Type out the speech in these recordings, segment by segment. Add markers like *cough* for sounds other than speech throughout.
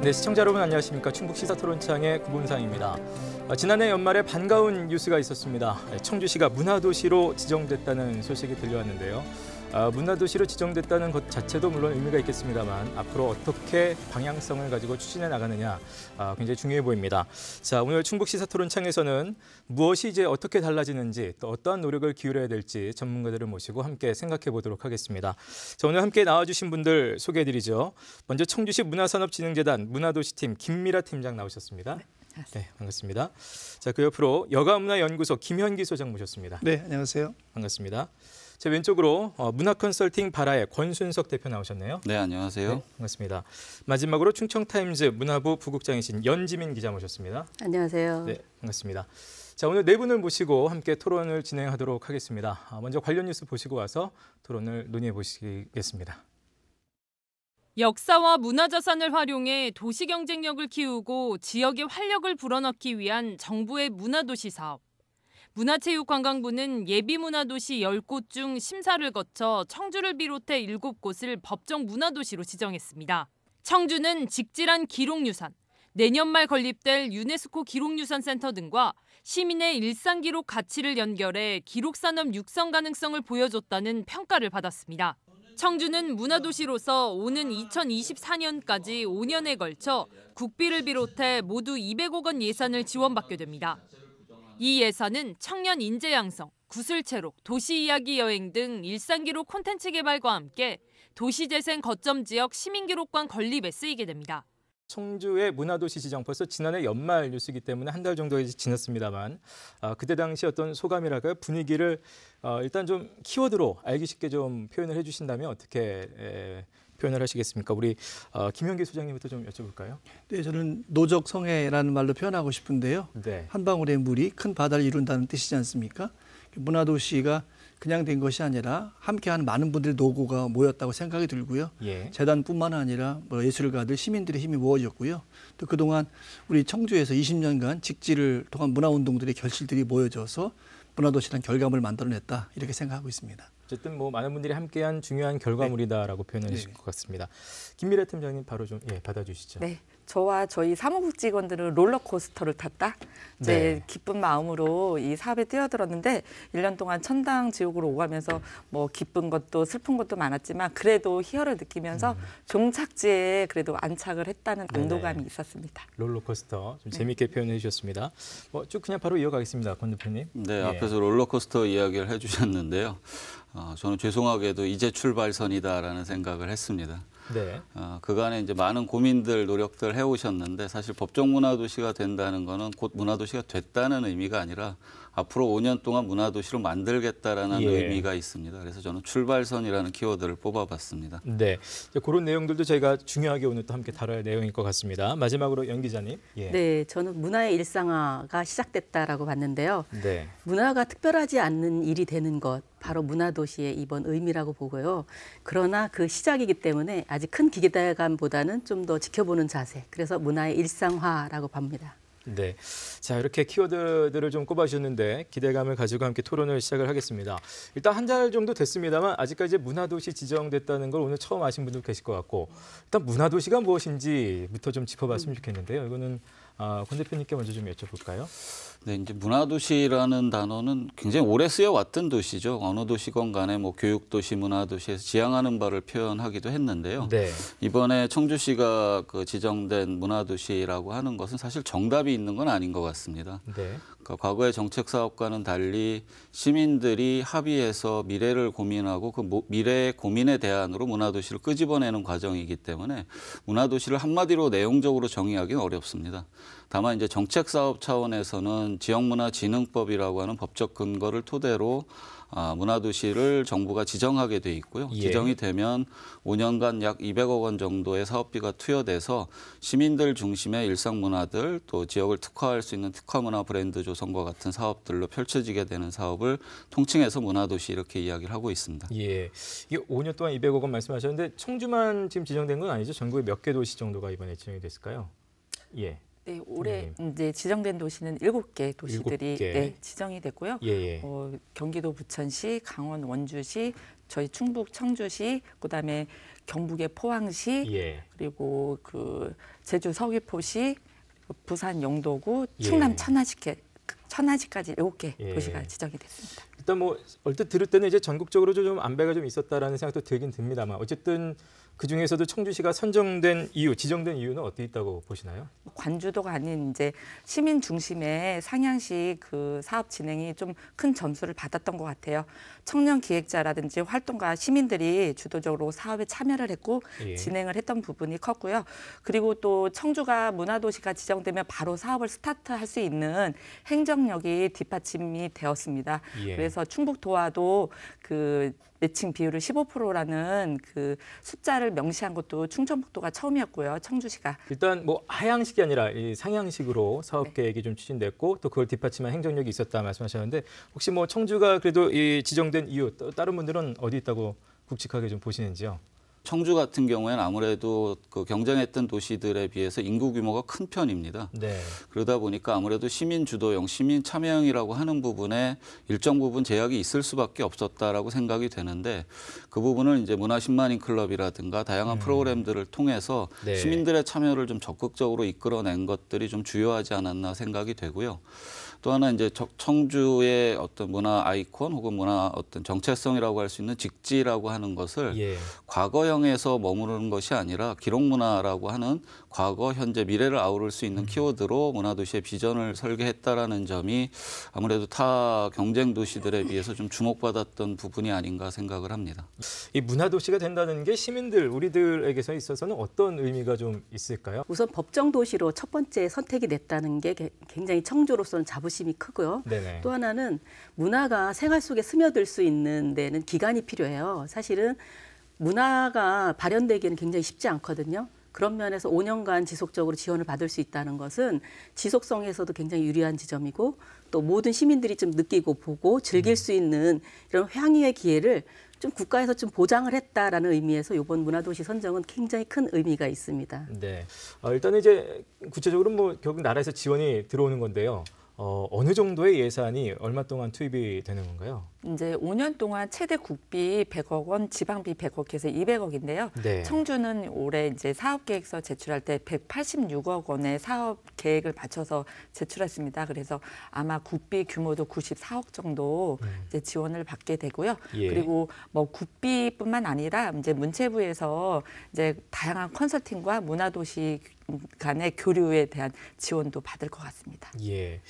네, 시청자 여러분 안녕하십니까. 충북 시사토론창의 구본상입니다. 아, 지난해 연말에 반가운 뉴스가 있었습니다. 네, 청주시가 문화도시로 지정됐다는 소식이 들려왔는데요. 아, 문화도시로 지정됐다는 것 자체도 물론 의미가 있겠습니다만 앞으로 어떻게 방향성을 가지고 추진해 나가느냐 아, 굉장히 중요해 보입니다. 자 오늘 충북 시사 토론창에서는 무엇이 이제 어떻게 달라지는지 또 어떠한 노력을 기울여야 될지 전문가들을 모시고 함께 생각해 보도록 하겠습니다. 자 오늘 함께 나와주신 분들 소개해드리죠. 먼저 청주시 문화산업진흥재단 문화도시팀 김미라 팀장 나오셨습니다. 네, 네 반갑습니다. 자, 그 옆으로 여가문화연구소 김현기 소장 모셨습니다. 네, 안녕하세요. 반갑습니다. 제 왼쪽으로 어, 문화 컨설팅 바라의 권순석 대표 나오셨네요. 네, 안녕하세요. 네, 반갑습니다. 마지막으로 충청타임즈 문화부 부국장이신 연지민 기자 모셨습니다. 안녕하세요. 네, 반갑습니다. 자, 오늘 네 분을 모시고 함께 토론을 진행하도록 하겠습니다. 아, 먼저 관련 뉴스 보시고 와서 토론을 논의해 보시겠습니다. 역사와 문화자산을 활용해 도시 경쟁력을 키우고 지역의 활력을 불어넣기 위한 정부의 문화도시 사업. 문화체육관광부는 예비문화도시 10곳 중 심사를 거쳐 청주를 비롯해 7곳을 법정 문화도시로 지정했습니다. 청주는 직질한 기록유산, 내년 말 건립될 유네스코 기록유산센터 등과 시민의 일상기록 가치를 연결해 기록산업 육성 가능성을 보여줬다는 평가를 받았습니다. 청주는 문화도시로서 오는 2024년까지 5년에 걸쳐 국비를 비롯해 모두 200억 원 예산을 지원받게 됩니다. 이 예산은 청년 인재 양성, 구슬체로, 도시 이야기 여행 등 일상기록 콘텐츠 개발과 함께 도시재생 거점 지역 시민기록관 건립에 쓰이게 됩니다. 청주의 문화도시 지정 벌써 지난해 연말 뉴스이기 때문에 한 달 정도 지났습니다만 아, 그때 당시 어떤 소감이랄까요 분위기를 어, 일단 좀 키워드로 알기 쉽게 좀 표현을 해주신다면 어떻게 에, 표현을 하시겠습니까? 우리 어, 김현기 소장님부터 좀 여쭤볼까요? 네, 저는 노적 성애라는 말로 표현하고 싶은데요. 네. 한 방울의 물이 큰 바다를 이룬다는 뜻이지 않습니까? 문화도시가 그냥 된 것이 아니라 함께하는 많은 분들의 노고가 모였다고 생각이 들고요. 예. 재단뿐만 아니라 뭐 예술가들, 시민들의 힘이 모여졌고요. 또 그동안 우리 청주에서 20년간 직지를 통한 문화운동들의 결실들이 모여져서 문화도시란 결과물을 만들어냈다 이렇게 생각하고 있습니다. 어쨌든 뭐 많은 분들이 함께한 중요한 결과물이다라고 네. 표현해 주실 네. 것 같습니다. 김미래 팀장님 바로 좀 예, 받아주시죠. 네. 저와 저희 사무국 직원들은 롤러코스터를 탔다. 이제 네. 기쁜 마음으로 이 사업에 뛰어들었는데 1년 동안 천당 지옥으로 오가면서 뭐 기쁜 것도 슬픈 것도 많았지만 그래도 희열을 느끼면서 음. 종착지에 그래도 안착을 했다는 네. 안도감이 있었습니다. 롤러코스터 좀 네. 재미있게 표현해 주셨습니다. 뭐 쭉 그냥 바로 이어가겠습니다. 권 대표님. 네, 예. 앞에서 롤러코스터 이야기를 해 주셨는데요. 어, 저는 죄송하게도 이제 출발선이다라는 생각을 했습니다. 네. 어, 그간에 이제 많은 고민들 노력들 해오셨는데 사실 법정 문화도시가 된다는 거는 곧 문화도시가 됐다는 의미가 아니라 앞으로 5년 동안 문화도시로 만들겠다라는 예. 의미가 있습니다. 그래서 저는 출발선이라는 키워드를 뽑아봤습니다. 네, 그런 내용들도 저희가 중요하게 오늘 또 함께 다뤄야 할 내용일 것 같습니다. 마지막으로 연 기자님. 예. 네, 저는 문화의 일상화가 시작됐다라고 봤는데요. 네. 문화가 특별하지 않는 일이 되는 것. 바로 문화도시의 이번 의미라고 보고요. 그러나 그 시작이기 때문에 아직 큰 기대감보다는 좀 더 지켜보는 자세. 그래서 문화의 일상화라고 봅니다. 네. 자, 이렇게 키워드들을 좀 꼽아주셨는데 기대감을 가지고 함께 토론을 시작을 하겠습니다. 일단 한 달 정도 됐습니다만 아직까지 문화도시 지정됐다는 걸 오늘 처음 아신 분도 계실 것 같고 일단 문화도시가 무엇인지부터 좀 짚어봤으면 음. 좋겠는데요. 이거는 아, 권 대표님께 먼저 좀 여쭤볼까요? 네, 이제 문화도시라는 단어는 굉장히 오래 쓰여왔던 도시죠. 어느 도시건 간에 뭐 교육도시, 문화도시에서 지향하는 바를 표현하기도 했는데요. 네. 이번에 청주시가 그 지정된 문화도시라고 하는 것은 사실 정답이 있는 건 아닌 것 같습니다. 네. 그러니까 과거의 정책 사업과는 달리 시민들이 합의해서 미래를 고민하고 그 미래의 고민에 대한으로 문화도시를 끄집어내는 과정이기 때문에 문화도시를 한마디로 내용적으로 정의하기는 어렵습니다. 다만 이제 정책 사업 차원에서는 지역문화진흥법이라고 하는 법적 근거를 토대로 아, 문화도시를 정부가 지정하게 돼 있고요. 예. 지정이 되면 5년간 약 200억 원 정도의 사업비가 투여돼서 시민들 중심의 일상 문화들 또 지역을 특화할 수 있는 특화 문화 브랜드 조성과 같은 사업들로 펼쳐지게 되는 사업을 통칭해서 문화도시 이렇게 이야기를 하고 있습니다. 예, 이게 5년 동안 200억 원 말씀하셨는데 청주만 지금 지정된 건 아니죠? 전국에 몇 개 도시 정도가 이번에 지정이 됐을까요? 예. 네, 올해 네. 이제 지정된 도시는 일곱 개 도시들이 7개. 네, 지정이 됐고요. 예, 예. 어, 경기도 부천시, 강원 원주시, 저희 충북 청주시, 그다음에 경북의 포항시, 예. 그리고 그 제주 서귀포시, 부산 영도구, 예. 충남 천안시께 천안시까지 일곱 개 예. 도시가 지정이 됐습니다. 일단 뭐 얼핏 들을 때는 이제 전국적으로 좀 안배가 좀 있었다라는 생각도 들긴 듭니다만 어쨌든 그 중에서도 청주시가 선정된 이유, 지정된 이유는 어디 있다고 보시나요? 관주도가 아닌 이제 시민 중심의 상향식 그 사업 진행이 좀 큰 점수를 받았던 것 같아요. 청년 기획자라든지 활동가 시민들이 주도적으로 사업에 참여를 했고 예. 진행을 했던 부분이 컸고요. 그리고 또 청주가 문화도시가 지정되면 바로 사업을 스타트할 수 있는 행정력이 뒷받침이 되었습니다. 예. 그래서 충북 도화도 그 매칭 비율을 15%라는 그 숫자를 명시한 것도 충청북도가 처음이었고요. 청주시가 일단 뭐 하향식이 아니라 이 상향식으로 사업 계획이 네. 좀 추진됐고 또 그걸 뒷받침한 행정력이 있었다 말씀하셨는데 혹시 뭐 청주가 그래도 이 지정된 이유 또 다른 분들은 어디 있다고 굵직하게 좀 보시는지요? 청주 같은 경우에는 아무래도 그 경쟁했던 도시들에 비해서 인구 규모가 큰 편입니다. 네. 그러다 보니까 아무래도 시민 주도형, 시민 참여형이라고 하는 부분에 일정 부분 제약이 있을 수밖에 없었다라고 생각이 되는데 그 부분을 이제 문화신만인 클럽이라든가 다양한 음. 프로그램들을 통해서 네. 시민들의 참여를 좀 적극적으로 이끌어낸 것들이 좀 주요하지 않았나 생각이 되고요. 또 하나 이제 청주의 어떤 문화 아이콘 혹은 문화 어떤 정체성이라고 할 수 있는 직지라고 하는 것을 예. 과거형에서 머무르는 것이 아니라 기록문화라고 하는 과거, 현재, 미래를 아우를 수 있는 키워드로 문화도시의 비전을 설계했다라는 점이 아무래도 타 경쟁 도시들에 비해서 좀 주목받았던 부분이 아닌가 생각을 합니다. 이 문화도시가 된다는 게 시민들, 우리들에게서 있어서는 어떤 의미가 좀 있을까요? 우선 법정 도시로 첫 번째 선택이 됐다는 게 굉장히 청주로서는 자부심이 크고요. 네네. 또 하나는 문화가 생활 속에 스며들 수 있는 데는 기간이 필요해요. 사실은 문화가 발현되기는 굉장히 쉽지 않거든요. 그런 면에서 5년간 지속적으로 지원을 받을 수 있다는 것은 지속성에서도 굉장히 유리한 지점이고 또 모든 시민들이 좀 느끼고 보고 즐길 음. 수 있는 이런 향유의 기회를 좀 국가에서 좀 보장을 했다라는 의미에서 이번 문화도시 선정은 굉장히 큰 의미가 있습니다. 네, 어, 일단 이제 구체적으로 뭐 결국 나라에서 지원이 들어오는 건데요. 어, 어느 정도의 예산이 얼마 동안 투입이 되는 건가요? 이제 5년 동안 최대 국비 100억 원, 지방비 100억 해서 200억인데요. 네. 청주는 올해 이제 사업 계획서 제출할 때 186억 원의 사업 계획을 맞춰서 제출했습니다. 그래서 아마 국비 규모도 94억 정도 음. 이제 지원을 받게 되고요. 예. 그리고 뭐 국비뿐만 아니라 이제 문체부에서 이제 다양한 컨설팅과 문화도시 간의 교류에 대한 지원도 받을 것 같습니다. 예,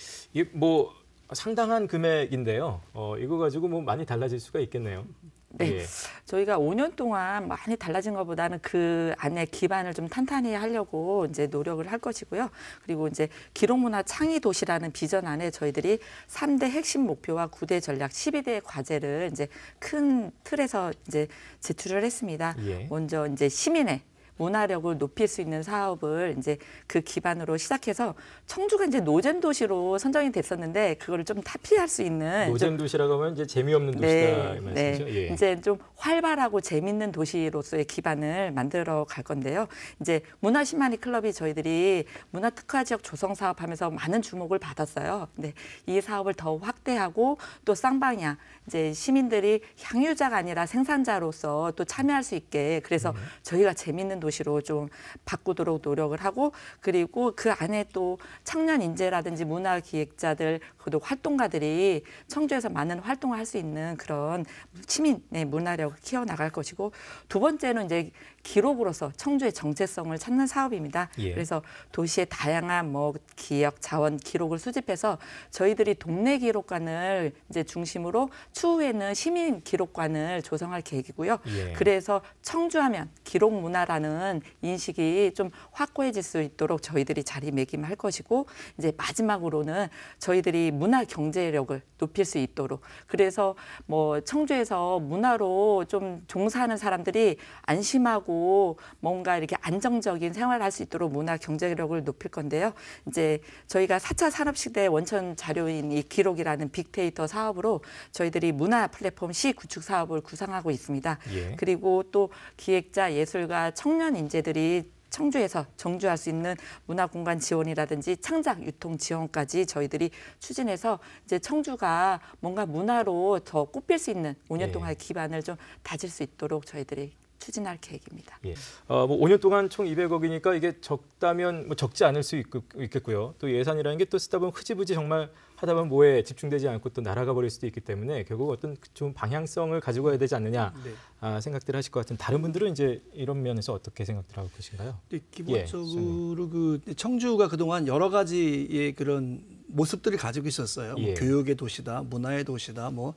뭐 상당한 금액인데요. 어, 이거 가지고 뭐 많이 달라질 수가 있겠네요. 네. 예. 저희가 5년 동안 많이 달라진 것보다는 그 안에 기반을 좀 탄탄히 하려고 이제 노력을 할 것이고요. 그리고 이제 기록문화 창의 도시라는 비전 안에 저희들이 3대 핵심 목표와 9대 전략 12대 과제를 이제 큰 틀에서 이제 제출을 했습니다. 예. 먼저 이제 시민의 문화력을 높일 수 있는 사업을 이제 그 기반으로 시작해서 청주가 이제 노잼 도시로 선정이 됐었는데 그거를 좀 타피할 수 있는 노잼 도시라고 하면 이제 재미없는 네, 도시다 이 네. 말씀이죠. 네. 예. 이제 좀 활발하고 재밌는 도시로서의 기반을 만들어 갈 건데요. 이제 문화 시마니 클럽이 저희들이 문화 특화 지역 조성 사업하면서 많은 주목을 받았어요. 네. 이 사업을 더 확대하고 또 쌍방향 이제 시민들이 향유자가 아니라 생산자로서 또 참여할 수 있게 그래서 음. 저희가 재밌는 도시 도시로 좀 바꾸도록 노력을 하고 그리고 그 안에 또 청년 인재라든지 문화 기획자들 그리고 활동가들이 청주에서 많은 활동을 할 수 있는 그런 시민의 문화력을 키워나갈 것이고 두 번째는 이제 기록으로서 청주의 정체성을 찾는 사업입니다. 예. 그래서 도시의 다양한 뭐 기억, 자원 기록을 수집해서 저희들이 동네 기록관을 이제 중심으로 추후에는 시민 기록관을 조성할 계획이고요. 예. 그래서 청주하면 기록 문화라는 인식이 좀 확고해질 수 있도록 저희들이 자리매김할 것이고 이제 마지막으로는 저희들이 문화 경제력을 높일 수 있도록 그래서 뭐 청주에서 문화로 좀 종사하는 사람들이 안심하고 있 뭔가 이렇게 안정적인 생활을 할 수 있도록 문화 경쟁력을 높일 건데요. 이제 저희가 4차 산업시대 원천 자료인 이 기록이라는 빅데이터 사업으로 저희들이 문화 플랫폼 시 구축 사업을 구상하고 있습니다. 예. 그리고 또 기획자, 예술가, 청년 인재들이 청주에서 정주할 수 있는 문화 공간 지원이라든지 창작 유통 지원까지 저희들이 추진해서 이제 청주가 뭔가 문화로 더 꼽힐 수 있는 5년 동안 의 기반을 좀 다질 수 있도록 저희들이 추진할 계획입니다. 예. 어, 뭐 5년 동안 총 200억이니까 이게 적다면 뭐 적지 않을 수 있, 겠고요또 예산이라는 게 또 쓰다 보면 흐지부지 정말 하다 보면 뭐에 집중되지 않고 또 날아가 버릴 수도 있기 때문에 결국 어떤 좀 그 방향성을 가지고 해야 되지 않느냐 네. 아, 생각들 하실 것 같은 다른 분들은 이제 이런 면에서 어떻게 생각들 하고 계신가요? 네, 예, 기본적으로 예, 그 네, 청주가 그동안 여러 가지의 그런 모습들을 가지고 있었어요. 뭐 예. 뭐 교육의 도시다, 문화의 도시다, 뭐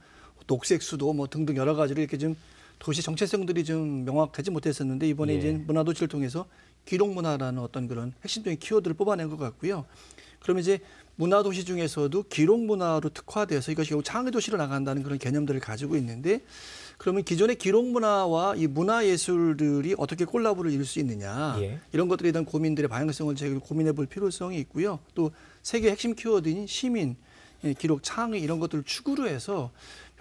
녹색 수도 뭐 등등 여러 가지를 이렇게 좀 도시 정체성들이 좀 명확하지 못했었는데 이번에 예. 이제 문화도시를 통해서 기록 문화라는 어떤 그런 핵심적인 키워드를 뽑아낸 것 같고요. 그러면 이제 문화도시 중에서도 기록 문화로 특화돼서 이것이 결국 창의 도시로 나간다는 그런 개념들을 가지고 있는데 그러면 기존의 기록 문화와 이 문화 예술들이 어떻게 콜라보를 이룰 수 있느냐 예. 이런 것들에 대한 고민들의 방향성을 제가 고민해 볼 필요성이 있고요. 또 세계 핵심 키워드인 시민, 기록, 예, 창의 이런 것들을 축으로 해서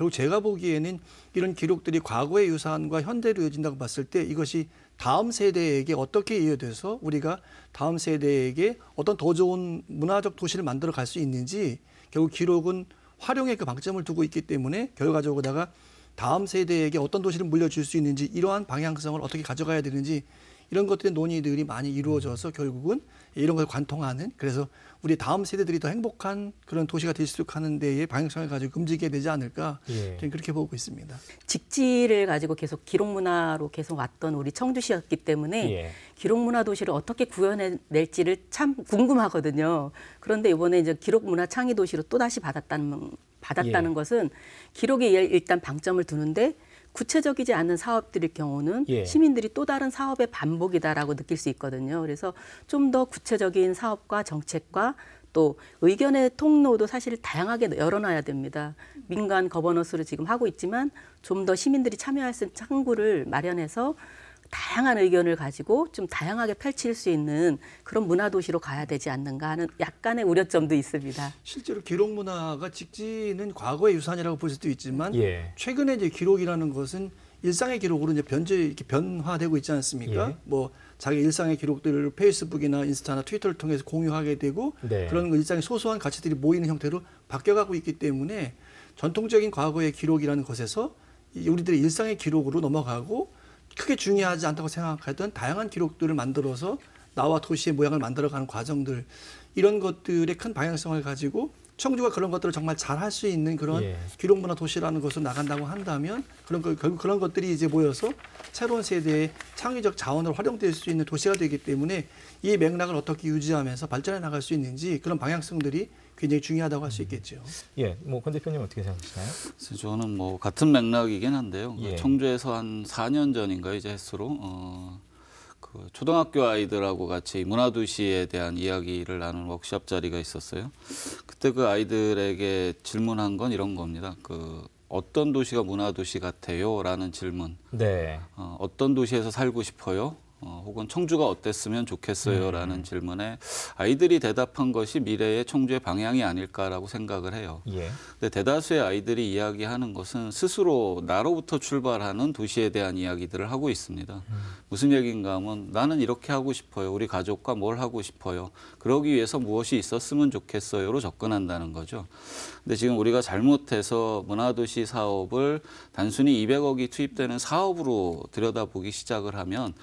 결국 제가 보기에는 이런 기록들이 과거의 유산과 현대로 이어진다고 봤을 때 이것이 다음 세대에게 어떻게 이어져서 우리가 다음 세대에게 어떤 더 좋은 문화적 도시를 만들어 갈 수 있는지 결국 기록은 활용의그 방점을 두고 있기 때문에 결과적으로다가 다음 세대에게 어떤 도시를 물려줄 수 있는지 이러한 방향성을 어떻게 가져가야 되는지 이런 것들의 논의들이 많이 이루어져서 결국은 이런 걸 관통하는 그래서 우리 다음 세대들이 더 행복한 그런 도시가 될 수 있도록 하는 데에 방향성을 가지고 움직이게 되지 않을까 예. 저는 그렇게 보고 있습니다. 직지를 가지고 계속 기록 문화로 계속 왔던 우리 청주시였기 때문에 예. 기록 문화 도시를 어떻게 구현해낼지를 참 궁금하거든요. 그런데 이번에 이제 기록 문화 창의 도시로 또 다시 받았다는 받았다는 예. 것은 기록에 일단 방점을 두는데 구체적이지 않은 사업들일 경우는 예. 시민들이 또 다른 사업의 반복이다라고 느낄 수 있거든요. 그래서 좀 더 구체적인 사업과 정책과 또 의견의 통로도 사실 다양하게 열어놔야 됩니다. 민간 거버넌스로 지금 하고 있지만 좀 더 시민들이 참여할 수 있는 창구를 마련해서 다양한 의견을 가지고 좀 다양하게 펼칠 수 있는 그런 문화 도시로 가야 되지 않는가 하는 약간의 우려점도 있습니다. 실제로 기록 문화가 직진은 과거의 유산이라고 볼 수도 있지만 예. 최근에 이제 기록이라는 것은 일상의 기록으로 이제 변제 이렇게 변화되고 있지 않습니까? 예. 뭐 자기 일상의 기록들을 페이스북이나 인스타나 트위터를 통해서 공유하게 되고 네. 그런 일상의 소소한 가치들이 모이는 형태로 바뀌어가고 있기 때문에 전통적인 과거의 기록이라는 것에서 우리들의 일상의 기록으로 넘어가고 크게 중요하지 않다고 생각하던 다양한 기록들을 만들어서 나와 도시의 모양을 만들어가는 과정들 이런 것들의 큰 방향성을 가지고 청주가 그런 것들을 정말 잘 할 수 있는 그런 예. 기록 문화 도시라는 것으로 나간다고 한다면 그런 걸 결국 그런 것들이 이제 모여서 새로운 세대의 창의적 자원으로 활용될 수 있는 도시가 되기 때문에 이 맥락을 어떻게 유지하면서 발전해 나갈 수 있는지 그런 방향성들이 굉장히 중요하다고 할 수 있겠죠. 예, 뭐권 대표님 어떻게 생각하시나요? 저는 뭐 같은 맥락이긴 한데요. 예. 청주에서 한 4년 전인가 이제 횟수로 어, 그 초등학교 아이들하고 같이 문화도시에 대한 이야기를 나눈 워크숍 자리가 있었어요. 그때 그 아이들에게 질문한 건 이런 겁니다. 그 어떤 도시가 문화도시 같아요? 라는 질문. 네. 어, 어떤 도시에서 살고 싶어요? 어, 혹은 청주가 어땠으면 좋겠어요라는 음. 음. 질문에 아이들이 대답한 것이 미래의 청주의 방향이 아닐까라고 생각을 해요. 예. 근데 대다수의 아이들이 이야기하는 것은 스스로 나로부터 출발하는 도시에 대한 이야기들을 하고 있습니다. 음. 무슨 얘기인가 하면 나는 이렇게 하고 싶어요. 우리 가족과 뭘 하고 싶어요. 그러기 위해서 무엇이 있었으면 좋겠어요로 접근한다는 거죠. 근데 지금 우리가 잘못해서 문화도시 사업을 단순히 200억이 투입되는 사업으로 들여다보기 시작을 하면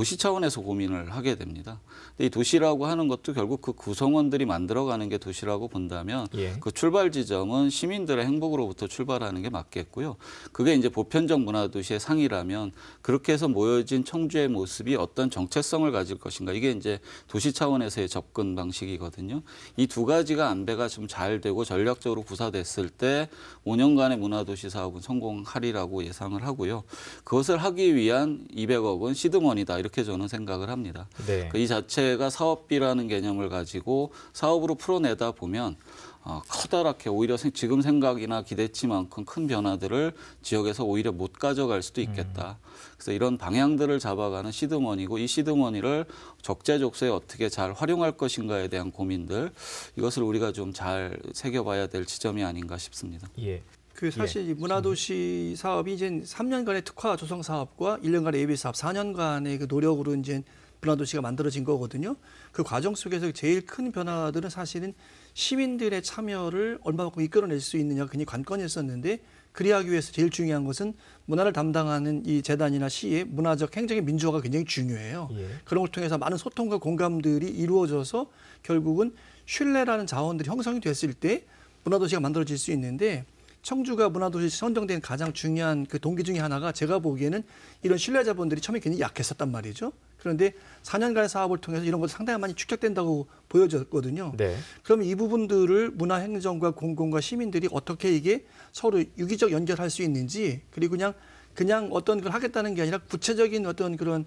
도시 차원에서 고민을 하게 됩니다. 근데 이 도시라고 하는 것도 결국 그 구성원들이 만들어가는 게 도시라고 본다면 예. 그 출발 지점은 시민들의 행복으로부터 출발하는 게 맞겠고요. 그게 이제 보편적 문화 도시의 상이라면 그렇게 해서 모여진 청주의 모습이 어떤 정체성을 가질 것인가 이게 이제 도시 차원에서의 접근 방식이거든요. 이 두 가지가 안배가 좀 잘 되고 전략적으로 구사됐을 때 5년간의 문화 도시 사업은 성공하리라고 예상을 하고요. 그것을 하기 위한 200억 은 시드머니다 이렇게. 이렇게 저는 생각을 합니다. 네. 그이 자체가 사업비라는 개념을 가지고 사업으로 풀어내다 보면 어, 커다랗게 오히려 지금 생각이나 기대치만큼 큰 변화들을 지역에서 오히려 못 가져갈 수도 있겠다. 음. 그래서 이런 방향들을 잡아가는 시드머니고 이 시드머니를 적재적소에 어떻게 잘 활용할 것인가에 대한 고민들 이것을 우리가 좀 잘 새겨봐야 될 지점이 아닌가 싶습니다. 예. 그 예, 사실 예. 문화도시 사업이 이제 3년간의 특화 조성 사업과 1년간의 예비 사업, 4년간의 그 노력으로 이제 문화도시가 만들어진 거거든요. 그 과정 속에서 제일 큰 변화들은 사실은 시민들의 참여를 얼마만큼 이끌어낼 수 있느냐 굉장히 관건이었었는데 그리하기 위해서 제일 중요한 것은 문화를 담당하는 이 재단이나 시의 문화적 행정의 민주화가 굉장히 중요해요. 예. 그런 걸 통해서 많은 소통과 공감들이 이루어져서 결국은 신뢰라는 자원들이 형성이 됐을 때 문화도시가 만들어질 수 있는데 청주가 문화도시 선정된 가장 중요한 그 동기 중의 하나가 제가 보기에는 이런 신뢰자본들이 처음에 굉장히 약했었단 말이죠. 그런데 4년간의 사업을 통해서 이런 것이 상당히 많이 축적된다고 보여졌거든요. 네. 그럼 이 부분들을 문화행정과 공공과 시민들이 어떻게 이게 서로 유기적 연결할 수 있는지 그리고 그냥 그냥 어떤 걸 하겠다는 게 아니라 구체적인 어떤 그런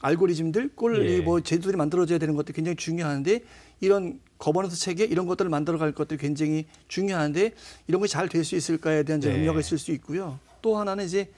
알고리즘들, 꼴, 예. 뭐 제도들이 만들어져야 되는 것도 굉장히 중요한데 이런 거버넌스 체계 이런 것들을 만들어갈 것도 굉장히 중요한데 이런 게 잘 될 수 있을까에 대한 네. 염려가 있을 수 있고요. 또 하나는 이제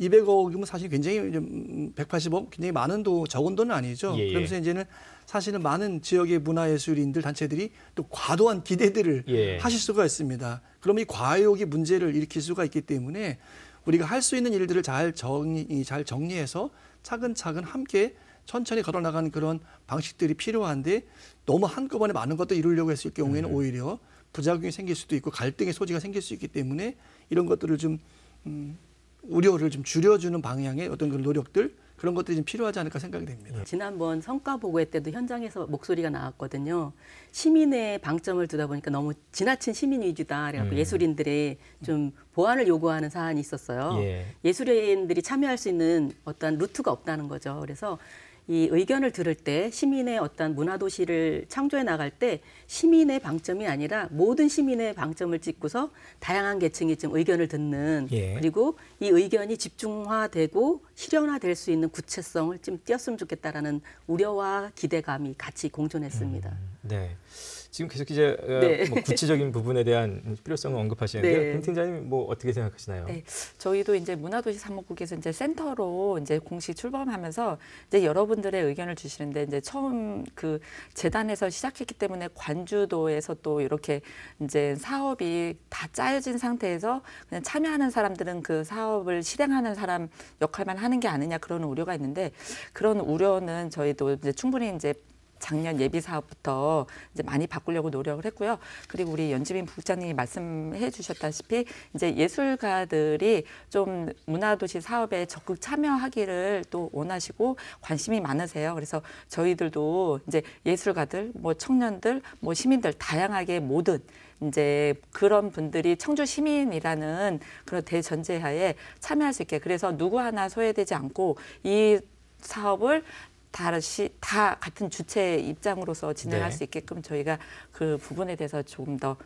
200억이면 사실 굉장히 180억 굉장히 많은 돈 적은 돈은 아니죠. 예, 예. 그러면서 이제는 사실은 많은 지역의 문화예술인들 단체들이 또 과도한 기대들을 예. 하실 수가 있습니다. 그럼 이 과욕이 문제를 일으킬 수가 있기 때문에 우리가 할 수 있는 일들을 잘 정리 잘 정리해서 차근차근 함께 천천히 걸어나가는 그런 방식들이 필요한데 너무 한꺼번에 많은 것도 이루려고 했을 경우에는 네. 오히려 부작용이 생길 수도 있고 갈등의 소지가 생길 수 있기 때문에 이런 것들을 좀 음, 우려를 좀 줄여주는 방향의 어떤 그런 노력들 그런 것들이 좀 필요하지 않을까 생각이 됩니다. 예, 지난번 성과 보고회 때도 현장에서 목소리가 나왔거든요. 시민의 방점을 두다 보니까 너무 지나친 시민 위주다. 그래갖고 음. 예술인들의 좀 보완을 요구하는 사안이 있었어요. 예. 술인들이 참여할 수 있는 어떠 루트가 없다는 거죠. 그래서 이 의견을 들을 때 시민의 어떤 문화 도시를 창조해 나갈 때 시민의 방점이 아니라 모든 시민의 방점을 찍고서 다양한 계층이 좀 의견을 듣는 예. 그리고 이 의견이 집중화되고 실현화될 수 있는 구체성을 좀 띄었으면 좋겠다라는 우려와 기대감이 같이 공존했습니다. 음, 네. 지금 계속 이제 어, 네. 뭐 구체적인 부분에 대한 필요성을 언급하시는데 네. 팀장님 뭐 어떻게 생각하시나요? 네. 저희도 이제 문화도시 사무국에서 이제 센터로 이제 공식 출범하면서 이제 여러분들의 의견을 주시는데 이제 처음 그 재단에서 시작했기 때문에 관주도에서 또 이렇게 이제 사업이 다 짜여진 상태에서 그냥 참여하는 사람들은 그 사업을 실행하는 사람 역할만 하는 게 아니냐 그런 우려가 있는데 그런 우려는 저희도 이제 충분히 이제 작년 예비 사업부터 이제 많이 바꾸려고 노력을 했고요. 그리고 우리 연지민 부장님이 말씀해 주셨다시피 이제 예술가들이 좀 문화도시 사업에 적극 참여하기를 또 원하시고 관심이 많으세요. 그래서 저희들도 이제 예술가들, 뭐 청년들, 뭐 시민들 다양하게 모든 이제 그런 분들이 청주 시민이라는 그런 대전제하에 참여할 수 있게 그래서 누구 하나 소외되지 않고 이 사업을 다시 다 같은 주체 입장으로서 진행할 네. 수 있게끔 저희가 그 부분에 대해서 조금 더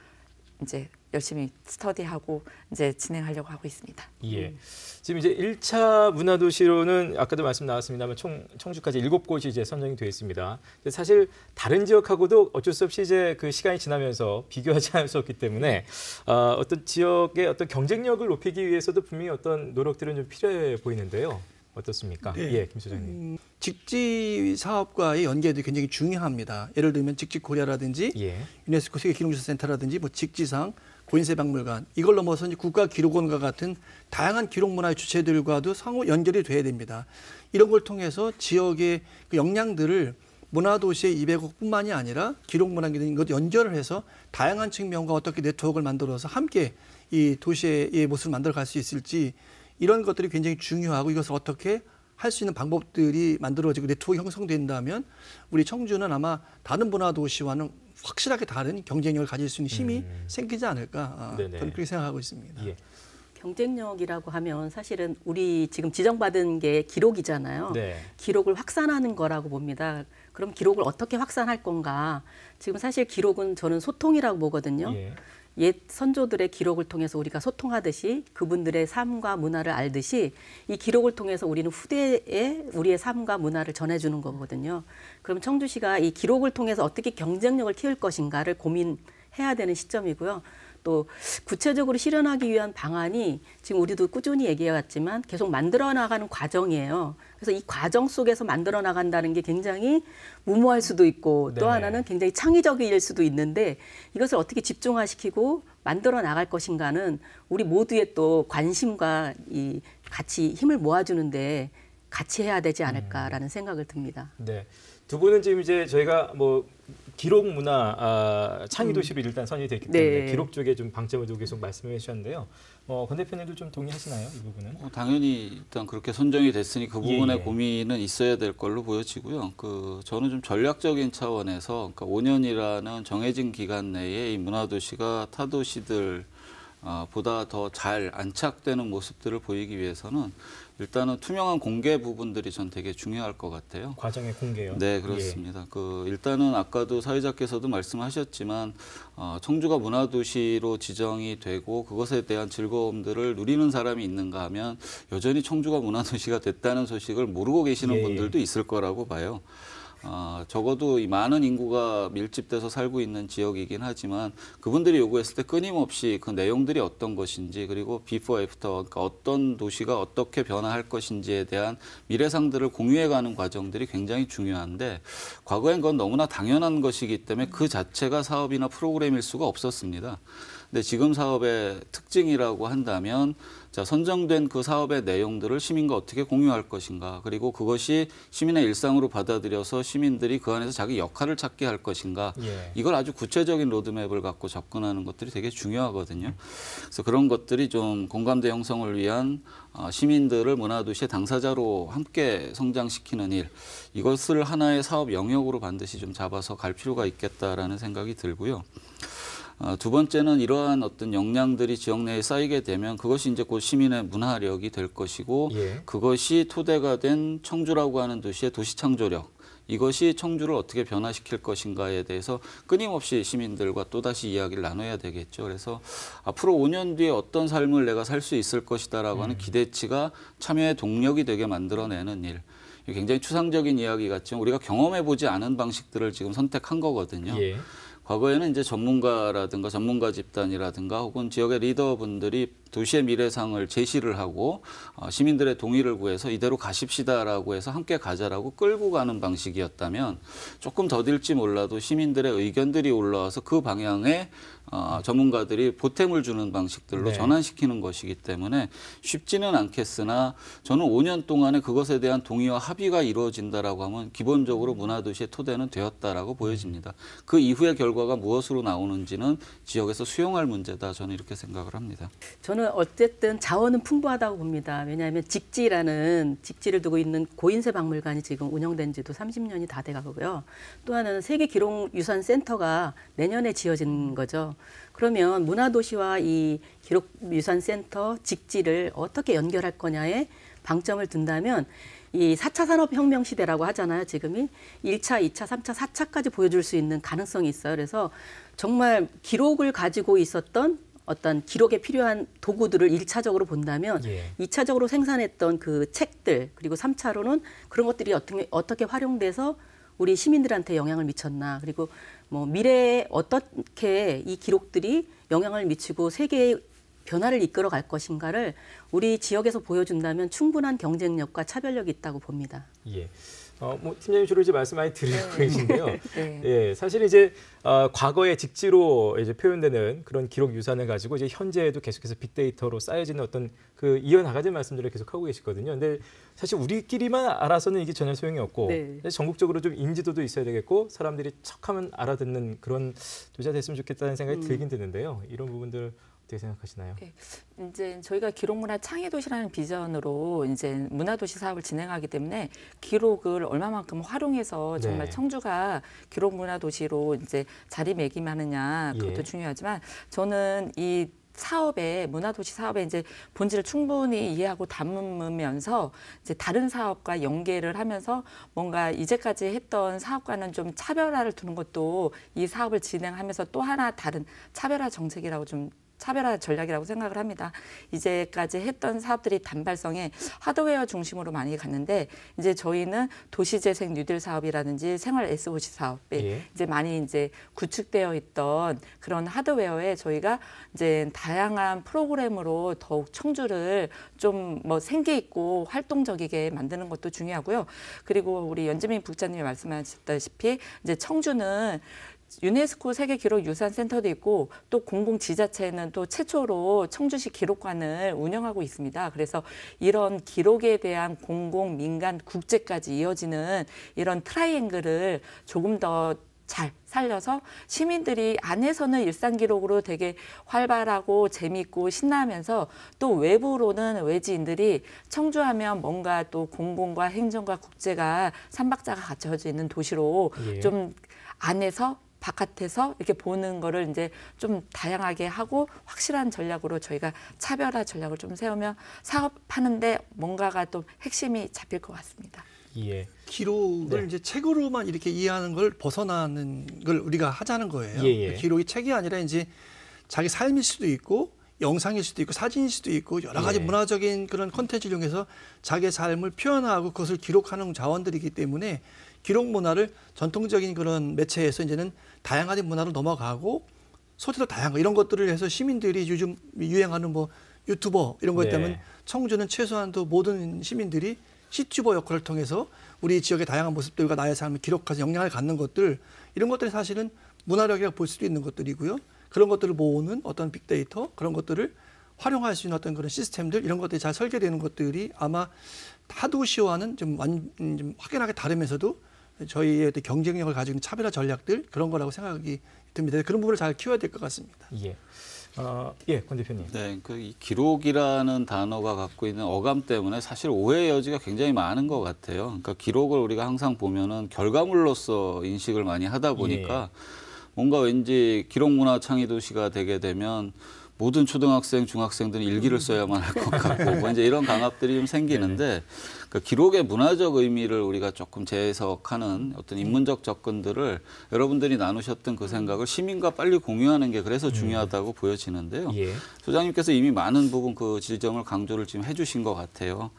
이제 열심히 스터디하고 이제 진행하려고 하고 있습니다. 예. 음. 지금 이제 1차 문화도시로는 아까도 말씀 나왔습니다만 총 청주까지 7곳이 이제 선정이 되어 있습니다. 사실 다른 지역하고도 어쩔 수 없이 이제 그 시간이 지나면서 비교하지 *laughs* 않을 수 없기 때문에 어, 어떤 지역의 어떤 경쟁력을 높이기 위해서도 분명히 어떤 노력들은 좀 필요해 보이는데요. 어떻습니까? 네. 예, 김 소장님. 음, 직지 사업과의 연계도 굉장히 중요합니다. 예를 들면 직지 고려라든지 예. 유네스코 세계 기록유산 센터라든지 뭐 직지상 고인세 박물관 이걸 넘어서 이제 국가 기록원과 같은 다양한 기록 문화의 주체들과도 상호 연결이 돼야 됩니다. 이런 걸 통해서 지역의 그 역량들을 문화도시의 200억뿐만이 아니라 기록문화 기능 이것 연결을 해서 다양한 측면과 어떻게 네트워크를 만들어서 함께 이 도시의 모습을 만들어 갈 수 있을지 이런 것들이 굉장히 중요하고 이것을 어떻게 할 수 있는 방법들이 만들어지고 네트워크 형성된다면 우리 청주는 아마 다른 문화 도시와는 확실하게 다른 경쟁력을 가질 수 있는 힘이 음. 생기지 않을까 아, 네네. 저는 그렇게 생각하고 있습니다. 예. 경쟁력이라고 하면 사실은 우리 지금 지정받은 게 기록이잖아요. 네. 기록을 확산하는 거라고 봅니다. 그럼 기록을 어떻게 확산할 건가? 지금 사실 기록은 저는 소통이라고 보거든요. 예. 옛 선조들의 기록을 통해서 우리가 소통하듯이 그분들의 삶과 문화를 알듯이 이 기록을 통해서 우리는 후대에 우리의 삶과 문화를 전해주는 거거든요. 그럼 청주시가 이 기록을 통해서 어떻게 경쟁력을 키울 것인가를 고민해야 되는 시점이고요. 또 구체적으로 실현하기 위한 방안이 지금 우리도 꾸준히 얘기해왔지만 계속 만들어 나가는 과정이에요. 그래서 이 과정 속에서 만들어 나간다는 게 굉장히 무모할 수도 있고 또 네네. 하나는 굉장히 창의적일 수도 있는데 이것을 어떻게 집중화시키고 만들어 나갈 것인가는 우리 모두의 또 관심과 이 같이 힘을 모아주는데 같이 해야 되지 않을까라는 음. 생각을 듭니다. 네. 두 분은 지금 이제 저희가 뭐 기록 문화 아, 창의 도시로 음. 일단 선이 됐기 네. 때문에 네. 기록 쪽에 좀 방점을 두고 계속 말씀해 주셨는데요. 어, 권 대표님도 좀 동의하시나요? 이 부분은? 어, 당연히 일단 그렇게 선정이 됐으니 그 예, 부분의 예, 예. 고민은 있어야 될 걸로 보여지고요. 그 저는 좀 전략적인 차원에서 그러니까 5년이라는 정해진 기간 내에 이 문화 도시가 타 도시들 어, 보다 더 잘 안착되는 모습들을 보이기 위해서는 일단은 투명한 공개 부분들이 전 되게 중요할 것 같아요. 과정의 공개요. 네, 그렇습니다. 예. 그 일단은 아까도 사회자께서도 말씀하셨지만 어, 청주가 문화도시로 지정이 되고 그것에 대한 즐거움들을 누리는 사람이 있는가 하면 여전히 청주가 문화도시가 됐다는 소식을 모르고 계시는 예. 예. 분들도 있을 거라고 봐요. 어, 적어도 이 많은 인구가 밀집돼서 살고 있는 지역이긴 하지만 그분들이 요구했을 때 끊임없이 그 내용들이 어떤 것인지 그리고 비포 애프터 그러니까 어떤 도시가 어떻게 변화할 것인지에 대한 미래상들을 공유해가는 과정들이 굉장히 중요한데 과거엔 그건 너무나 당연한 것이기 때문에 그 자체가 사업이나 프로그램일 수가 없었습니다. 근데 지금 사업의 특징이라고 한다면 자, 선정된 그 사업의 내용들을 시민과 어떻게 공유할 것인가, 그리고 그것이 시민의 일상으로 받아들여서 시민들이 그 안에서 자기 역할을 찾게 할 것인가, 예. 이걸 아주 구체적인 로드맵을 갖고 접근하는 것들이 되게 중요하거든요. 그래서 그런 것들이 좀 공감대 형성을 위한 어, 시민들을 문화도시의 당사자로 함께 성장시키는 일, 이것을 하나의 사업 영역으로 반드시 좀 잡아서 갈 필요가 있겠다라는 생각이 들고요. 어, 두 번째는 이러한 어떤 역량들이 지역 내에 쌓이게 되면 그것이 이제 곧 시민의 문화력이 될 것이고 예. 그것이 토대가 된 청주라고 하는 도시의 도시 창조력 이것이 청주를 어떻게 변화시킬 것인가에 대해서 끊임없이 시민들과 또다시 이야기를 나눠야 되겠죠. 그래서 앞으로 5년 뒤에 어떤 삶을 내가 살 수 있을 것이다라고 하는 음. 기대치가 참여의 동력이 되게 만들어내는 일. 굉장히 추상적인 이야기 같지만 우리가 경험해 보지 않은 방식들을 지금 선택한 거거든요. 예. 과거에는 이제 전문가라든가 전문가 집단이라든가 혹은 지역의 리더분들이 도시의 미래상을 제시를 하고 어, 시민들의 동의를 구해서 이대로 가십시다라고 해서 함께 가자라고 끌고 가는 방식이었다면 조금 더딜지 몰라도 시민들의 의견들이 올라와서 그 방향에 어, 전문가들이 보탬을 주는 방식들로 네. 전환시키는 것이기 때문에 쉽지는 않겠으나 저는 5년 동안에 그것에 대한 동의와 합의가 이루어진다라고 하면 기본적으로 문화도시의 토대는 되었다라고 보여집니다. 그 이후의 결과가 무엇으로 나오는지는 지역에서 수용할 문제다 저는 이렇게 생각을 합니다. 저는 어쨌든 자원은 풍부하다고 봅니다. 왜냐하면 직지라는 직지를 두고 있는 고인세 박물관이 지금 운영된 지도 30년이 다 돼가고요. 또 하나는 세계 기록유산센터가 내년에 지어진 거죠. 그러면 문화도시와 이 기록유산센터 직지를 어떻게 연결할 거냐에 방점을 둔다면 이 4차 산업혁명 시대라고 하잖아요, 지금이. 1차, 2차, 3차, 4차까지 보여줄 수 있는 가능성이 있어요. 그래서 정말 기록을 가지고 있었던 어떤 기록에 필요한 도구들을 일차적으로 본다면 예. 이차적으로 생산했던 그 책들 그리고 삼차로는 그런 것들이 어떻게, 어떻게 활용돼서 우리 시민들한테 영향을 미쳤나 그리고 뭐 미래에 어떻게 이 기록들이 영향을 미치고 세계의 변화를 이끌어 갈 것인가를 우리 지역에서 보여준다면 충분한 경쟁력과 차별력이 있다고 봅니다. 예. 어, 뭐 팀장님 주로 이제 말씀 많이 드리고 네. 계신데요. *laughs* 네. 예, 사실 이제 어, 과거의 직지로 이제 표현되는 그런 기록 유산을 가지고 이제 현재에도 계속해서 빅데이터로 쌓여지는 어떤 그 이어나가는 말씀들을 계속 하고 계시거든요. 근데 사실 우리끼리만 알아서는 이게 전혀 소용이 없고 네. 전국적으로 좀 인지도도 있어야 되겠고 사람들이 척하면 알아듣는 그런 조사 됐으면 좋겠다는 생각이 음. 들긴 드는데요. 이런 부분들 어떻게 생각하시나요? 네. 이제 저희가 기록문화 창의도시라는 비전으로 이제 문화도시 사업을 진행하기 때문에 기록을 얼마만큼 활용해서 정말 네. 청주가 기록문화도시로 이제 자리매김하느냐 그것도 예. 중요하지만 저는 이 사업에 문화도시 사업의 이제 본질을 충분히 이해하고 담으면서 이제 다른 사업과 연계를 하면서 뭔가 이제까지 했던 사업과는 좀 차별화를 두는 것도 이 사업을 진행하면서 또 하나 다른 차별화 정책이라고 좀 차별화 전략이라고 생각을 합니다. 이제까지 했던 사업들이 단발성에 하드웨어 중심으로 많이 갔는데 이제 저희는 도시재생 뉴딜 사업이라든지 생활 SOC 사업에 예. 이제 많이 이제 구축되어 있던 그런 하드웨어에 저희가 이제 다양한 프로그램으로 더욱 청주를 좀 뭐 생기 있고 활동적이게 만드는 것도 중요하고요. 그리고 우리 연재민 국장님이 말씀하셨다시피 이제 청주는 유네스코 세계 기록 유산 센터도 있고 또 공공 지자체는 또 최초로 청주시 기록관을 운영하고 있습니다. 그래서 이런 기록에 대한 공공 민간 국제까지 이어지는 이런 트라이앵글을 조금 더 잘 살려서 시민들이 안에서는 일상 기록으로 되게 활발하고 재미있고 신나면서 또 외부로는 외지인들이 청주하면 뭔가 또 공공과 행정과 국제가 삼박자가 갖춰져 있는 도시로 예. 좀 안에서 바깥에서 이렇게 보는 거를 이제 좀 다양하게 하고 확실한 전략으로 저희가 차별화 전략을 좀 세우면 사업하는데 뭔가가 또 핵심이 잡힐 것 같습니다. 예. 기록을 네. 이제 책으로만 이렇게 이해하는 걸 벗어나는 걸 우리가 하자는 거예요. 예예. 예. 기록이 책이 아니라 이제 자기 삶일 수도 있고 영상일 수도 있고 사진일 수도 있고 여러 가지 예. 문화적인 그런 컨텐츠를 이용해서 자기 삶을 표현하고 그것을 기록하는 자원들이기 때문에 기록 문화를 전통적인 그런 매체에서 이제는 다양한 문화로 넘어가고 소재도 다양한 이런 것들을 해서 시민들이 요즘 유행하는 뭐 유튜버 이런 것 때문에 네. 청주는 최소한도 모든 시민들이 시튜버 역할을 통해서 우리 지역의 다양한 모습들과 나의 삶을 기록해서 영향을 갖는 것들 이런 것들이 사실은 문화력이라고 볼 수도 있는 것들이고요. 그런 것들을 모으는 어떤 빅데이터 그런 것들을 활용할 수 있는 어떤 그런 시스템들 이런 것들이 잘 설계되는 것들이 아마 타도시와는 좀, 완, 좀 확연하게 다르면서도 저희의 어떤 경쟁력을 가지고 있는 차별화 전략들 그런 거라고 생각이 듭니다. 그런 부분을 잘 키워야 될 것 같습니다. 예. 어, 예, 권 대표님. 네, 그 기록이라는 단어가 갖고 있는 어감 때문에 사실 오해 여지가 굉장히 많은 것 같아요. 그러니까 기록을 우리가 항상 보면은 결과물로서 인식을 많이 하다 보니까 예. 뭔가 왠지 기록 문화 창의 도시가 되게 되면 모든 초등학생, 중학생들은 일기를 음. 써야만 할 것 같고 뭐 *laughs* 이제 이런 강압들이 좀 생기는데 그 기록의 문화적 의미를 우리가 조금 재해석하는 음. 어떤 인문적 접근들을 여러분들이 나누셨던 그 음. 생각을 시민과 빨리 공유하는 게 그래서 중요하다고 보여지는데요. 예. 소장님께서 이미 많은 부분 그 지점을 강조를 지금 해주신 것 같아요.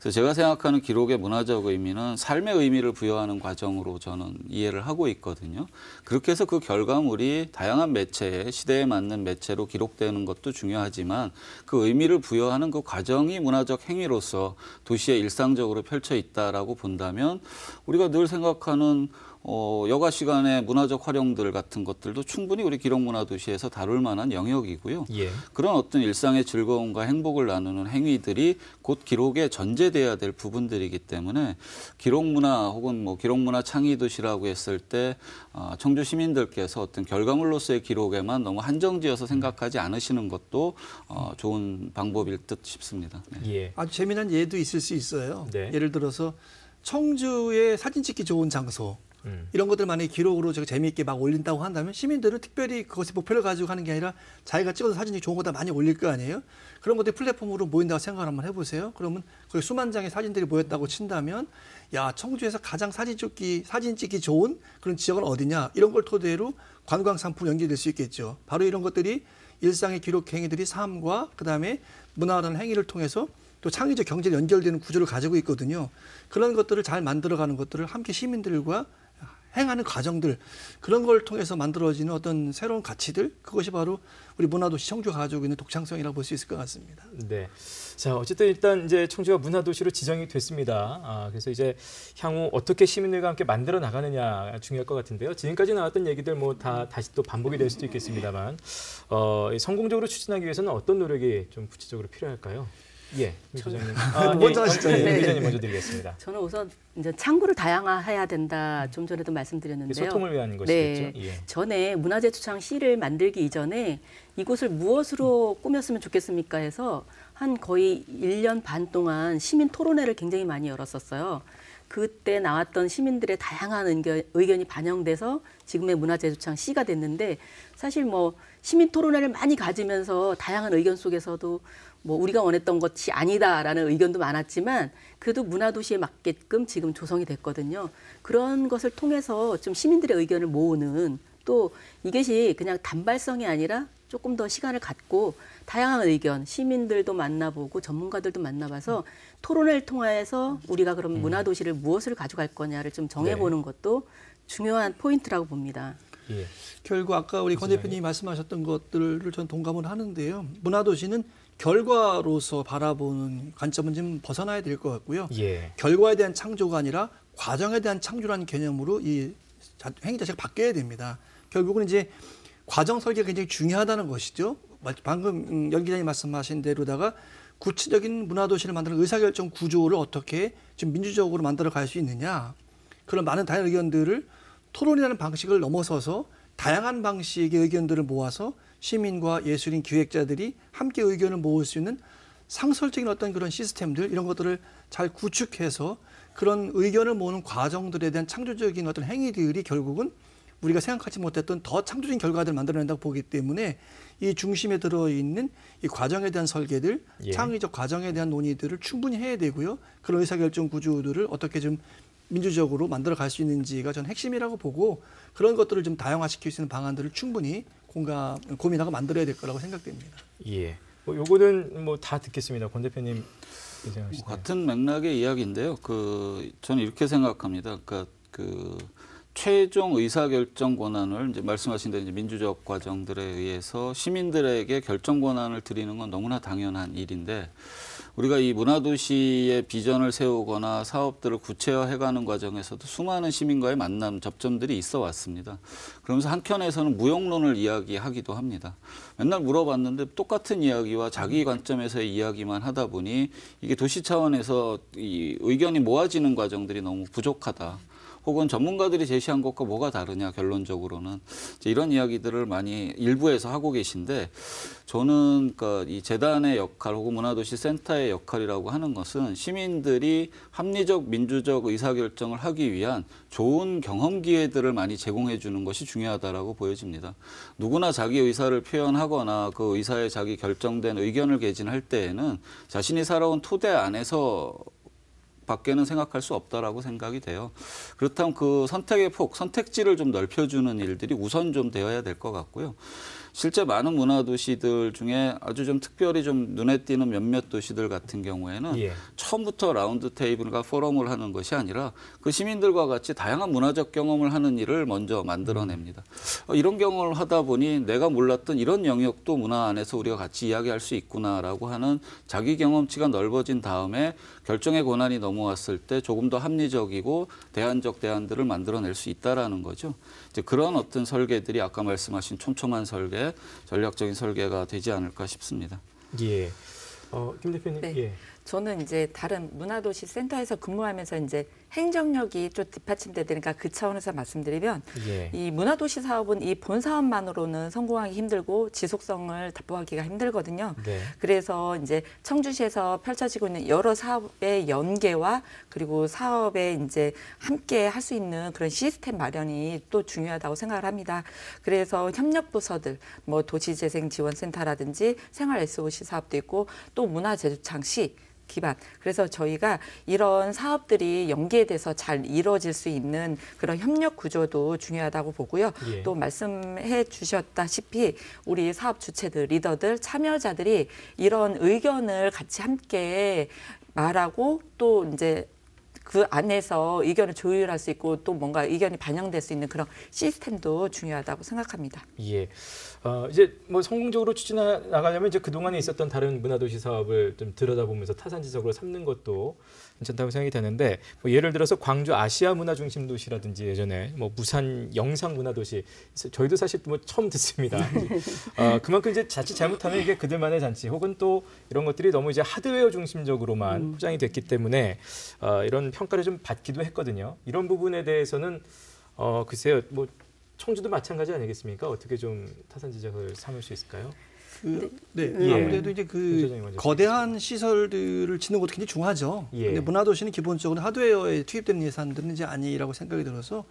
그래서 제가 생각하는 기록의 문화적 의미는 삶의 의미를 부여하는 과정으로 저는 이해를 하고 있거든요. 그렇게 해서 그 결과물이 다양한 매체, 시대에 맞는 매체로 기록되는 것도 중요하지만 그 의미를 부여하는 그 과정이 문화적 행위로서 도시에 일상적으로 펼쳐 있다라고 본다면 우리가 늘 생각하는 어, 여가 시간에 문화적 활용들 같은 것들도 충분히 우리 기록문화도시에서 다룰 만한 영역이고요. 예. 그런 어떤 일상의 즐거움과 행복을 나누는 행위들이 곧 기록에 전제돼야 될 부분들이기 때문에 기록문화 혹은 뭐 기록문화 창의도시라고 했을 때 어, 청주 시민들께서 어떤 결과물로서의 기록에만 너무 한정지어서 생각하지 않으시는 것도 어, 좋은 방법일 듯 싶습니다. 네. 예. 아주 재미난 예도 있을 수 있어요. 네. 예를 들어서 청주의 사진 찍기 좋은 장소 음. 이런 것들 만약에 기록으로 제가 재미있게 막 올린다고 한다면 시민들은 특별히 그것이 목표를 가지고 하는 게 아니라 자기가 찍어서 사진이 좋은 거다 많이 올릴 거 아니에요? 그런 것들이 플랫폼으로 모인다고 생각을 한번 해보세요. 그러면 그 수만 장의 사진들이 모였다고 친다면 야 청주에서 가장 사진 찍기 사진 찍기 좋은 그런 지역은 어디냐 이런 걸 토대로 관광 상품 연결될 수 있겠죠. 바로 이런 것들이 일상의 기록 행위들이 삶과 그다음에 문화라는 행위를 통해서 또 창의적 경제에 연결되는 구조를 가지고 있거든요. 그런 것들을 잘 만들어가는 것들을 함께 시민들과 행하는 과정들 그런 걸 통해서 만들어지는 어떤 새로운 가치들 그것이 바로 우리 문화도시 청주가 가지고 있는 독창성이라고 볼 수 있을 것 같습니다. 네. 자 어쨌든 일단 이제 청주가 문화도시로 지정이 됐습니다. 아, 그래서 이제 향후 어떻게 시민들과 함께 만들어 나가느냐 중요할 것 같은데요. 지금까지 나왔던 얘기들 뭐 다 다시 또 반복이 될 수도 있겠습니다만 어, 성공적으로 추진하기 위해서는 어떤 노력이 좀 구체적으로 필요할까요? 예, 저는 아, 먼저 하시죠. 예, 네. 기자님 먼저 드리겠습니다. 저는 우선 이제 창구를 다양화해야 된다. 좀 전에도 말씀드렸는데요. 소통을 위한 것이겠죠. 네, 예. 전에 문화재추창 시를 만들기 이전에 이곳을 무엇으로 꾸몄으면 좋겠습니까 해서 한 거의 1년 반 동안 시민 토론회를 굉장히 많이 열었었어요. 그때 나왔던 시민들의 다양한 의견, 이 반영돼서 지금의 문화재조창 C가 됐는데 사실 뭐 시민 토론회를 많이 가지면서 다양한 의견 속에서도 뭐 우리가 원했던 것이 아니다라는 의견도 많았지만 그래도 문화도시에 맞게끔 지금 조성이 됐거든요. 그런 것을 통해서 좀 시민들의 의견을 모으는 또 이것이 그냥 단발성이 아니라 조금 더 시간을 갖고 다양한 의견, 시민들도 만나보고 전문가들도 만나봐서 음. 토론을 통해서 우리가 그럼 음. 문화 도시를 무엇을 가져갈 거냐를 좀 정해보는 네. 것도 중요한 포인트라고 봅니다. 예. 결국 아까 우리 권 대표님이 말씀하셨던 것들을 전 동감을 하는데요. 문화 도시는 결과로서 바라보는 관점은 좀 벗어나야 될 것 같고요. 예. 결과에 대한 창조가 아니라 과정에 대한 창조라는 개념으로 이 행위 자체가 바뀌어야 됩니다. 결국은 이제 과정 설계가 굉장히 중요하다는 것이죠. 방금 연 기자님 말씀하신 대로다가 구체적인 문화도시를 만드는 의사결정 구조를 어떻게 좀 민주적으로 만들어 갈 수 있느냐 그런 많은 다양한 의견들을 토론이라는 방식을 넘어서서 다양한 방식의 의견들을 모아서 시민과 예술인 기획자들이 함께 의견을 모을 수 있는 상설적인 어떤 그런 시스템들 이런 것들을 잘 구축해서 그런 의견을 모으는 과정들에 대한 창조적인 어떤 행위들이 결국은 우리가 생각하지 못했던 더 창조적인 결과들을 만들어낸다고 보기 때문에 이 중심에 들어있는 이 과정에 대한 설계들, 예. 창의적 과정에 대한 논의들을 충분히 해야 되고요. 그런 의사결정 구조들을 어떻게 좀 민주적으로 만들어 갈 수 있는지가 전 핵심이라고 보고 그런 것들을 좀 다양화시킬 수 있는 방안들을 충분히 공감, 고민하고 만들어야 될 거라고 생각됩니다. 예. 뭐 요거는 뭐 다 듣겠습니다. 권 대표님 뭐 같은 맥락의 이야기인데요. 그 저는 이렇게 생각합니다. 그러니까 그 최종 의사결정 권한을 이제 말씀하신 대로 이제 민주적 과정들에 의해서 시민들에게 결정 권한을 드리는 건 너무나 당연한 일인데 우리가 이 문화도시의 비전을 세우거나 사업들을 구체화해가는 과정에서도 수많은 시민과의 만남, 접점들이 있어 왔습니다. 그러면서 한켠에서는 무용론을 이야기하기도 합니다. 맨날 물어봤는데 똑같은 이야기와 자기 관점에서의 이야기만 하다 보니 이게 도시 차원에서 이 의견이 모아지는 과정들이 너무 부족하다. 혹은 전문가들이 제시한 것과 뭐가 다르냐 결론적으로는 이런 이야기들을 많이 일부에서 하고 계신데 저는 그러니까 이 재단의 역할 혹은 문화도시 센터의 역할이라고 하는 것은 시민들이 합리적 민주적 의사결정을 하기 위한 좋은 경험 기회들을 많이 제공해 주는 것이 중요하다라고 보여집니다. 누구나 자기 의사를 표현하거나 그 의사의 자기 결정된 의견을 개진할 때에는 자신이 살아온 토대 안에서 밖에는 생각할 수 없다라고 생각이 돼요. 그렇다면 그 선택의 폭, 선택지를 좀 넓혀주는 일들이 우선 좀 되어야 될 것 같고요. 실제 많은 문화 도시들 중에 아주 좀 특별히 좀 눈에 띄는 몇몇 도시들 같은 경우에는 예. 처음부터 라운드 테이블과 포럼을 하는 것이 아니라 그 시민들과 같이 다양한 문화적 경험을 하는 일을 먼저 만들어냅니다. 음. 이런 경험을 하다 보니 내가 몰랐던 이런 영역도 문화 안에서 우리가 같이 이야기할 수 있구나라고 하는 자기 경험치가 넓어진 다음에 결정의 권한이 넘어왔을 때 조금 더 합리적이고 대안적 대안들을 만들어낼 수 있다라는 거죠. 이제 그런 어떤 설계들이 아까 말씀하신 촘촘한 설계, 전략적인 설계가 되지 않을까 싶습니다. 예. 어, 김 대표님. 네. 예. 저는 이제 다른 문화도시 센터에서 근무하면서 이제 행정력이 좀 뒷받침되니까 그 차원에서 말씀드리면 예. 이 문화도시 사업은 이 본 사업만으로는 성공하기 힘들고 지속성을 답보하기가 힘들거든요. 네. 그래서 이제 청주시에서 펼쳐지고 있는 여러 사업의 연계와 그리고 사업에 이제 함께 할 수 있는 그런 시스템 마련이 또 중요하다고 생각을 합니다. 그래서 협력 부서들 뭐 도시재생지원센터라든지 생활 SOC 사업도 있고 또문화재조창시 기반. 그래서 저희가 이런 사업들이 연계에 대해서 잘 이루어질 수 있는 그런 협력 구조도 중요하다고 보고요. 예. 또 말씀해 주셨다시피 우리 사업 주체들, 리더들, 참여자들이 이런 의견을 같이 함께 말하고 또 이제 그 안에서 의견을 조율할 수 있고 또 뭔가 의견이 반영될 수 있는 그런 시스템도 중요하다고 생각합니다. 예. 어, 이제 뭐 성공적으로 추진해 나가려면 이제 그동안에 있었던 다른 문화도시 사업을 좀 들여다보면서 타산지석으로 삼는 것도 괜찮다고 생각이 되는데 뭐 예를 들어서 광주 아시아 문화 중심 도시라든지 예전에 뭐 부산 영상 문화 도시 저희도 사실 뭐 처음 듣습니다. *laughs* 네. 어, 그만큼 이제 자칫 잘못하면 이게 그들만의 잔치 혹은 또 이런 것들이 너무 이제 하드웨어 중심적으로만 음. 포장이 됐기 때문에 어, 이런 평가를 좀 받기도 했거든요. 이런 부분에 대해서는 어 글쎄요 뭐 청주도 마찬가지 아니겠습니까? 어떻게 좀 타산 지적을 삼을 수 있을까요? 그, 네, 네. 음. 예. 아무래도 이제 그 거대한 시설들을 짓는 것도 굉장히 중요하죠. 예. 근데 문화도시는 기본적으로 하드웨어에 투입된 예산들은 이제 아니라고 생각이 들어서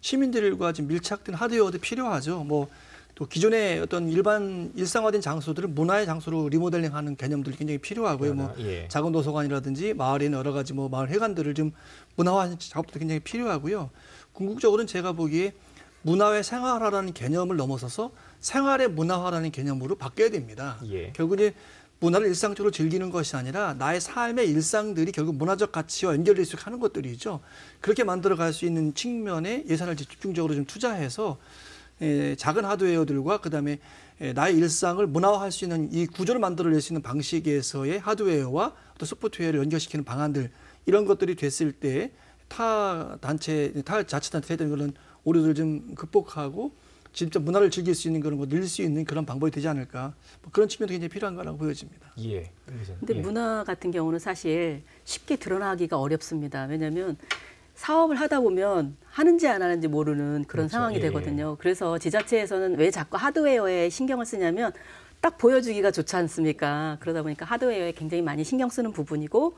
시민들과 지금 밀착된 하드웨어도 필요하죠. 뭐 또 기존의 어떤 일반 일상화된 장소들을 문화의 장소로 리모델링하는 개념들이 굉장히 필요하고요. 뭐 예. 작은 도서관이라든지 마을에 있는 여러 가지 뭐 마을 회관들을 좀 문화화하는 작업도 굉장히 필요하고요. 궁극적으로는 제가 보기에 문화의 생활화라는 개념을 넘어서서 생활의 문화화라는 개념으로 바뀌어야 됩니다. 예. 결국은 문화를 일상적으로 즐기는 것이 아니라 나의 삶의 일상들이 결국 문화적 가치와 연결될수 하는 것들이죠. 그렇게 만들어갈 수 있는 측면에 예산을 집중적으로 좀 투자해서 예, 작은 하드웨어들과 그다음에 예, 나의 일상을 문화화할 수 있는 이 구조를 만들어낼 수 있는 방식에서의 하드웨어와 또 소프트웨어를 연결시키는 방안들 이런 것들이 됐을 때 타 단체, 타 자치단체 되는 거는 오류들 좀 극복하고 진짜 문화를 즐길 수 있는 그런 거 늘릴 수 있는 그런 방법이 되지 않을까 뭐 그런 측면도 굉장히 필요한 거라고 보여집니다. 예. 그렇죠. 근데 예. 문화 같은 경우는 사실 쉽게 드러나기가 어렵습니다. 왜냐하면 사업을 하다 보면 하는지 안 하는지 모르는 그런 그렇죠. 상황이 예. 되거든요. 그래서 지자체에서는 왜 자꾸 하드웨어에 신경을 쓰냐면 딱 보여주기가 좋지 않습니까? 그러다 보니까 하드웨어에 굉장히 많이 신경 쓰는 부분이고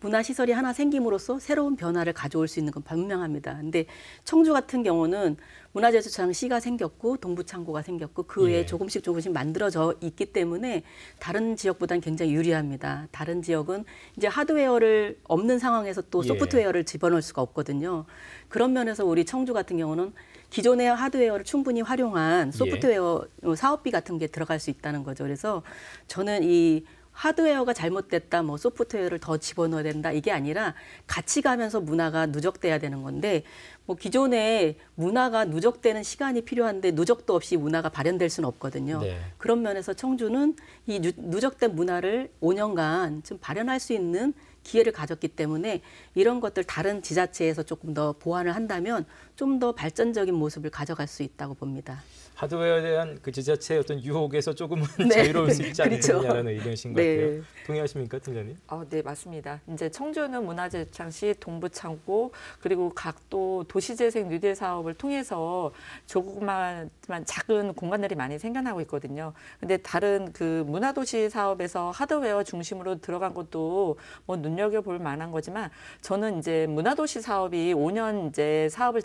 문화시설이 하나 생김으로써 새로운 변화를 가져올 수 있는 건 분명합니다. 근데 청주 같은 경우는 문화재수창 시가 생겼고 동부창고가 생겼고 그 외에 예. 조금씩 조금씩 만들어져 있기 때문에 다른 지역보다는 굉장히 유리합니다. 다른 지역은 이제 하드웨어를 없는 상황에서 또 예. 소프트웨어를 집어넣을 수가 없거든요. 그런 면에서 우리 청주 같은 경우는 기존의 하드웨어를 충분히 활용한 예. 소프트웨어 예. 사업비 같은 게 들어갈 수 있다는 거죠. 그래서 저는 이 하드웨어가 잘못됐다, 뭐 소프트웨어를 더 집어넣어야 된다 이게 아니라 같이 가면서 문화가 누적돼야 되는 건데 뭐 기존에 문화가 누적되는 시간이 필요한데 누적도 없이 문화가 발현될 수는 없거든요. 네. 그런 면에서 청주는 이 누적된 문화를 5년간 좀 발현할 수 있는 기회를 가졌기 때문에 이런 것들 다른 지자체에서 조금 더 보완을 한다면 좀 더 발전적인 모습을 가져갈 수 있다고 봅니다. 하드웨어에 대한 그 지자체의 어떤 유혹에서 조금은 *laughs* 네. 자유로울 수 있지 않겠냐라는 그렇죠. 의견이신 것 네. 같아요. 동의하십니까, 팀장님? 어, 네, 맞습니다. 이제 청주는 문화재창시, 동부창고 그리고 각도 도시재생 유대 사업을 통해서 조그만 작은 공간들이 많이 생겨나고 있거든요. 근데 다른 그 문화도시 사업에서 하드웨어 중심으로 들어간 것도 뭐 눈여겨볼 만한 거지만 저는 이제 문화도시 사업이 5년 이제 사업을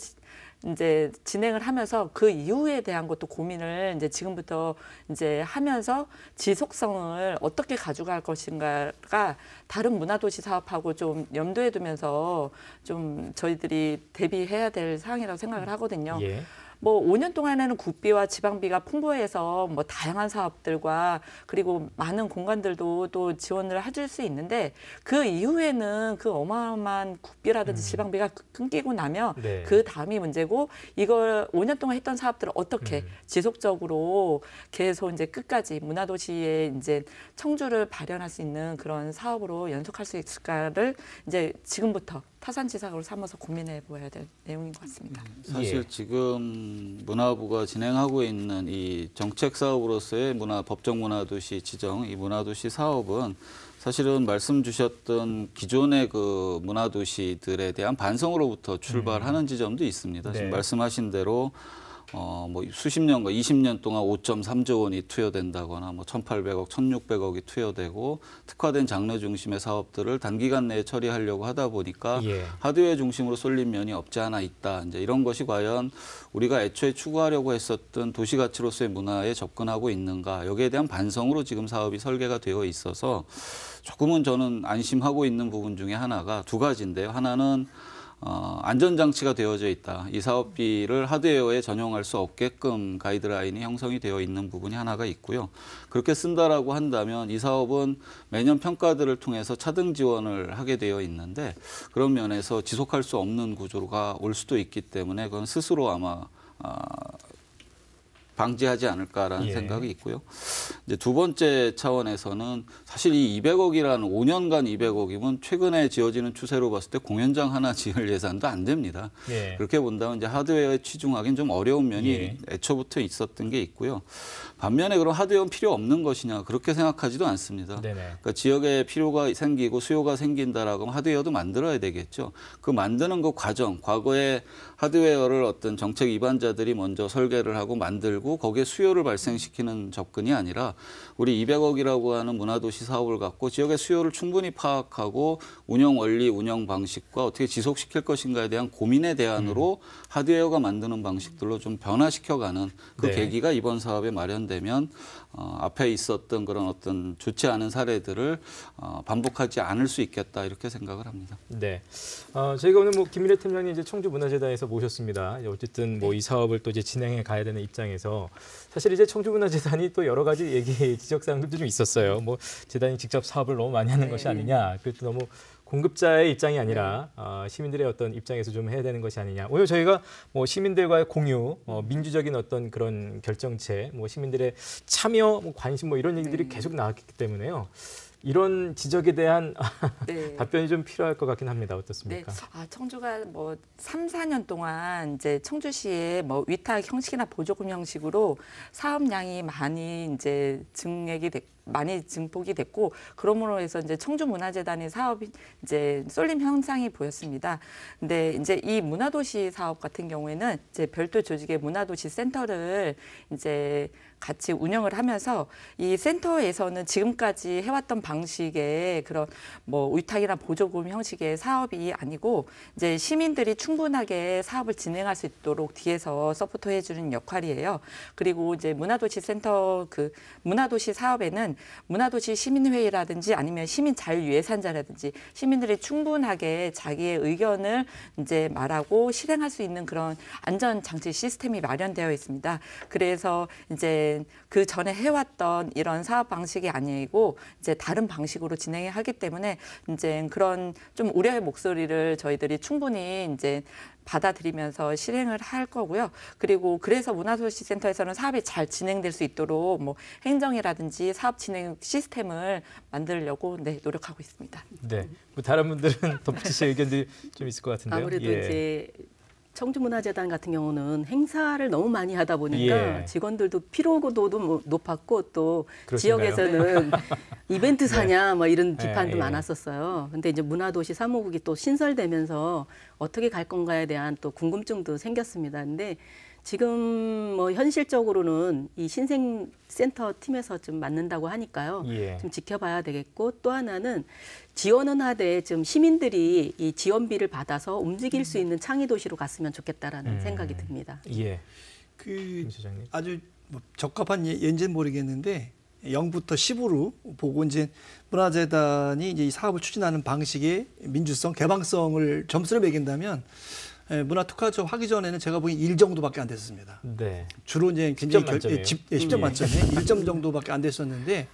이제 진행을 하면서 그 이후에 대한 것도 고민을 이제 지금부터 이제 하면서 지속성을 어떻게 가져갈 것인가가 다른 문화도시 사업하고 좀 염두에 두면서 좀 저희들이 대비해야 될 사항이라고 생각을 하거든요. 예. 뭐 5년 동안에는 국비와 지방비가 풍부해서 뭐 다양한 사업들과 그리고 많은 공간들도 또 지원을 해줄 수 있는데 그 이후에는 그 어마어마한 국비라든지 음. 지방비가 그 끊기고 나면 네. 그 다음이 문제고 이걸 5년 동안 했던 사업들을 어떻게 음. 지속적으로 계속 이제 끝까지 문화도시에 이제 청주를 발현할 수 있는 그런 사업으로 연속할 수 있을까를 이제 지금부터 타산지상으로 삼아서 고민해 보아야 될 내용인 것 같습니다. 음, 사실 지금 문화부가 진행하고 있는 이 정책 사업으로서의 문화 법정 문화도시 지정 이 문화도시 사업은 사실은 말씀 주셨던 기존의 그 문화도시들에 대한 반성으로부터 출발하는 음. 지점도 있습니다. 지금 네. 말씀하신 대로 어, 뭐 수십 년과 20년 동안 5.3조 원이 투여된다거나 뭐 1,800억, 1,600억이 투여되고 특화된 장르 중심의 사업들을 단기간 내에 처리하려고 하다 보니까 예. 하드웨어 중심으로 쏠린 면이 없지 않아 있다. 이제 이런 것이 과연 우리가 애초에 추구하려고 했었던 도시 가치로서의 문화에 접근하고 있는가 여기에 대한 반성으로 지금 사업이 설계가 되어 있어서 조금은 저는 안심하고 있는 부분 중에 하나가 두 가지인데요. 하나는 어, 안전장치가 되어져 있다. 이 사업비를 하드웨어에 전용할 수 없게끔 가이드라인이 형성이 되어 있는 부분이 하나가 있고요. 그렇게 쓴다라고 한다면 이 사업은 매년 평가들을 통해서 차등 지원을 하게 되어 있는데 그런 면에서 지속할 수 없는 구조가 올 수도 있기 때문에 그건 스스로 아마 아, 방지하지 않을까라는 예. 생각이 있고요. 이제 두 번째 차원에서는 사실 이 200억이라는 5년간 200억이면 최근에 지어지는 추세로 봤을 때 공연장 하나 지을 예산도 안 됩니다. 예. 그렇게 본다면 이제 하드웨어에 치중하기는 좀 어려운 면이 예. 애초부터 있었던 게 있고요. 반면에 그럼 하드웨어는 필요 없는 것이냐 그렇게 생각하지도 않습니다. 그러니까 지역에 필요가 생기고 수요가 생긴다라고 하면 하드웨어도 만들어야 되겠죠. 그 만드는 그 과정, 과거에 하드웨어를 어떤 정책 위반자들이 먼저 설계를 하고 만들고 거기에 수요를 발생시키는 접근이 아니라 우리 200억이라고 하는 문화도시 사업을 갖고 지역의 수요를 충분히 파악하고 운영 원리, 운영 방식과 어떻게 지속시킬 것인가에 대한 고민의 대안으로 음. 하드웨어가 만드는 방식들로 좀 변화시켜가는 그 네. 계기가 이번 사업에 마련되면 어, 앞에 있었던 그런 어떤 좋지 않은 사례들을 어, 반복하지 않을 수 있겠다 이렇게 생각을 합니다. 네, 어, 저희가 오늘 뭐김민혜 팀장님 이제 청주 문화재단에서 모셨습니다. 예, 어쨌든 뭐 이 사업을 또 이제 진행해 가야 되는 입장에서 사실 이제 청주 문화재단이 또 여러 가지 얘기 지적 사항들도 좀 있었어요. 뭐 재단이 직접 사업을 너무 많이 하는 네. 것이 아니냐, 그것도 너무 공급자의 입장이 아니라 네. 어, 시민들의 어떤 입장에서 좀 해야 되는 것이 아니냐. 오히려 저희가 뭐 시민들과의 공유, 어, 민주적인 어떤 그런 결정체, 뭐 시민들의 참여, 뭐 관심 뭐 이런 얘기들이 네. 계속 나왔기 때문에요. 이런 지적에 대한 *laughs* 네. 답변이 좀 필요할 것 같긴 합니다. 어떻습니까? 네. 아, 청주가 뭐 3, 4년 동안 이제 청주시의 뭐 위탁 형식이나 보조금 형식으로 사업량이 많이 이제 증액이 됐 많이 증폭이 됐고 그러므로 해서 이제 청주 문화재단의 사업이 이제 쏠림 현상이 보였습니다. 근데 이제 이 문화도시 사업 같은 경우에는 이제 별도 조직의 문화도시 센터를 이제 같이 운영을 하면서 이 센터에서는 지금까지 해왔던 방식의 그런 뭐 위탁이나 보조금 형식의 사업이 아니고 이제 시민들이 충분하게 사업을 진행할 수 있도록 뒤에서 서포트해 주는 역할이에요. 그리고 이제 문화도시 센터 그 문화도시 사업에는 문화도시 시민회의라든지 아니면 시민 자유예산자라든지 시민들이 충분하게 자기의 의견을 이제 말하고 실행할 수 있는 그런 안전 장치 시스템이 마련되어 있습니다. 그래서 이제 이제 그 전에 해왔던 이런 사업 방식이 아니고 이제 다른 방식으로 진행을 하기 때문에 이제 그런 좀 우려의 목소리를 저희들이 충분히 이제 받아들이면서 실행을 할 거고요. 그리고 그래서 문화도시센터에서는 사업이 잘 진행될 수 있도록 뭐 행정이라든지 사업 진행 시스템을 만들려고 네, 노력하고 있습니다. 네, 뭐 다른 분들은 *laughs* 덧붙이실 의견들이 좀 있을 것 같은데요. 아무래도 예. 이제 청주문화재단 같은 경우는 행사를 너무 많이 하다 보니까 예. 직원들도 피로도도 뭐 높았고 또 그렇신가요? 지역에서는 *laughs* 이벤트 네. 사냐 네. 뭐 이런 네, 비판도 예. 많았었어요. 근데 이제 문화도시 사무국이또 신설되면서 어떻게 갈 건가에 대한 또 궁금증도 생겼습니다. 근데 지금 뭐 현실적으로는 이 신생 센터 팀에서 좀 맞는다고 하니까요. 예. 좀 지켜봐야 되겠고 또 하나는 지원은 하되 좀 시민들이 이 지원비를 받아서 움직일 음. 수 있는 창의 도시로 갔으면 좋겠다라는 음. 생각이 듭니다. 예. 그 아주 뭐 적합한 예, 예인지는 모르겠는데 0부터 10으로 보고 이제 문화재단이 이제 이 사업을 추진하는 방식의 민주성, 개방성을 점수를 매긴다면 예, 문화 특화처 하기 전에는 제가 보기엔 1 정도밖에 안 됐습니다. 네. 주로 이제 굉장히 10점 만점에, 예, 집, 예, 10점 예. 만점에 1점 *laughs* 정도밖에 안 됐었는데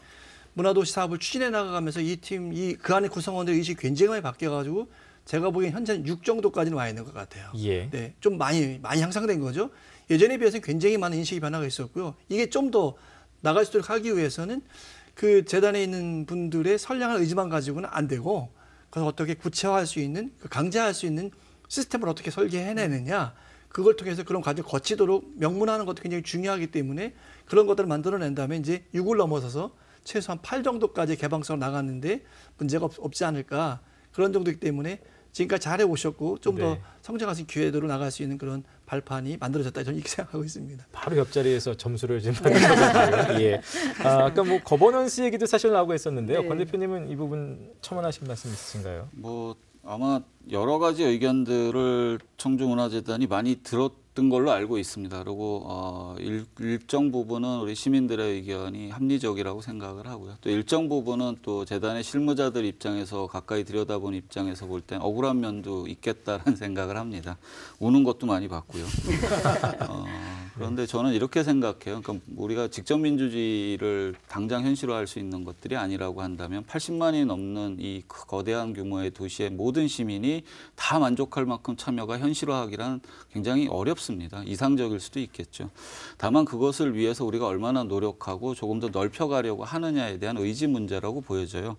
문화도시 사업을 추진해 나가면서 이 팀 이 그 안에 구성원들의 의식이 굉장히 많이 바뀌어가지고 제가 보기엔 현재 는6 정도까지는 와 있는 것 같아요. 예. 네, 좀 많이 많이 향상된 거죠. 예전에 비해서 굉장히 많은 인식이 변화가 있었고요. 이게 좀 더 나갈 수 있도록 하기 위해서는 그 재단에 있는 분들의 선량한 의지만 가지고는 안 되고 그래서 어떻게 구체화할 수 있는 강제할 수 있는 시스템을 어떻게 설계해내느냐 그걸 통해서 그런 과정을 거치도록 명문화하는 것도 굉장히 중요하기 때문에 그런 것들을 만들어낸 다음에 이제 6을 넘어서서 최소한 8 정도까지 개방성을 나갔는데 문제가 없, 지 않을까 그런 정도이기 때문에 지금까지 잘해 오셨고 좀더 네. 성장할 수 있는 기회로 나갈 수 있는 그런 발판이 만들어졌다 저는 이렇게 *laughs* 생각하고 있습니다. 바로 옆자리에서 점수를 지금 받으셨네요. 예. 아, 아까 뭐 거버넌스 얘기도 사실 나오고 했었는데요. 네. 권 대표님은 이 부분 첨언하신 말씀 있으신가요? 뭐 아마 여러 가지 의견들을 청주문화재단이 많이 들었던 걸로 알고 있습니다. 그리고 어, 일, 일정 부분은 우리 시민들의 의견이 합리적이라고 생각을 하고요. 또 일정 부분은 또 재단의 실무자들 입장에서 가까이 들여다본 입장에서 볼 땐 억울한 면도 있겠다는 *laughs* 생각을 합니다. 우는 것도 많이 봤고요. *laughs* 어, 그런데 저는 이렇게 생각해요. 그러니까 우리가 직접 민주주의를 당장 현실화할 수 있는 것들이 아니라고 한다면 80만이 넘는 이 그 거대한 규모의 도시의 모든 시민이 다 만족할 만큼 참여가 현실화하기란 굉장히 어렵습니다. 이상적일 수도 있겠죠. 다만 그것을 위해서 우리가 얼마나 노력하고 조금 더 넓혀가려고 하느냐에 대한 의지 문제라고 보여져요.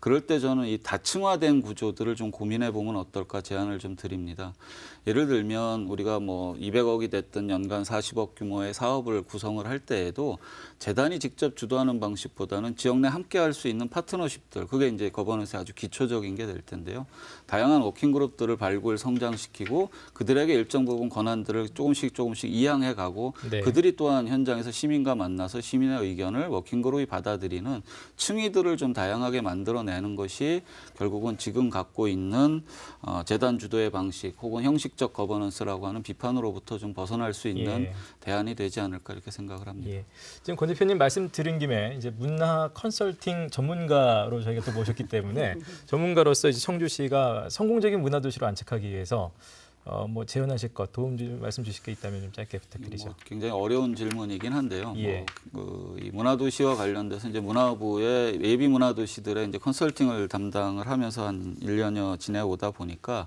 그럴 때 저는 이 다층화된 구조들을 좀 고민해 보면 어떨까 제안을 좀 드립니다. 예를 들면 우리가 뭐 200억이 됐든 연간 40억 규모의 사업을 구성을 할 때에도 재단이 직접 주도하는 방식보다는 지역 내 함께 할 수 있는 파트너십들 그게 이제 거버넌스의 아주 기초적인 게 될 텐데요. 다양한 워킹 그룹들을 발굴 성장시키고 그들에게 일정 부분 권한들을 조금씩 조금씩 이양해 가고 네. 그들이 또한 현장에서 시민과 만나서 시민의 의견을 워킹 그룹이 받아들이는 층위들을 좀 다양하게 만들어내는 것이 결국은 지금 갖고 있는 어, 재단 주도의 방식 혹은 형식적 거버넌스라고 하는 비판으로부터 좀 벗어날 수 있는 예. 대안이 되지 않을까 이렇게 생각을 합니다. 예. 지금 권 대표님 말씀 드린 김에 이제 문화 컨설팅 전문가로 저희가 또 모셨기 때문에 *laughs* 전문가로서 이제 청주 시가 성공적인 문화 도시로 안착하기 위해서 어, 뭐재언하실것 도움 좀 말씀 주실 게 있다면 좀 짧게 부탁드리죠. 뭐 굉장히 어려운 질문이긴 한데요. 뭐 예. 뭐, 그, 이 문화도시와 관련돼서 이제 문화부의 예비 문화도시들의 이제 컨설팅을 담당을 하면서 한 1년여 지내오다 보니까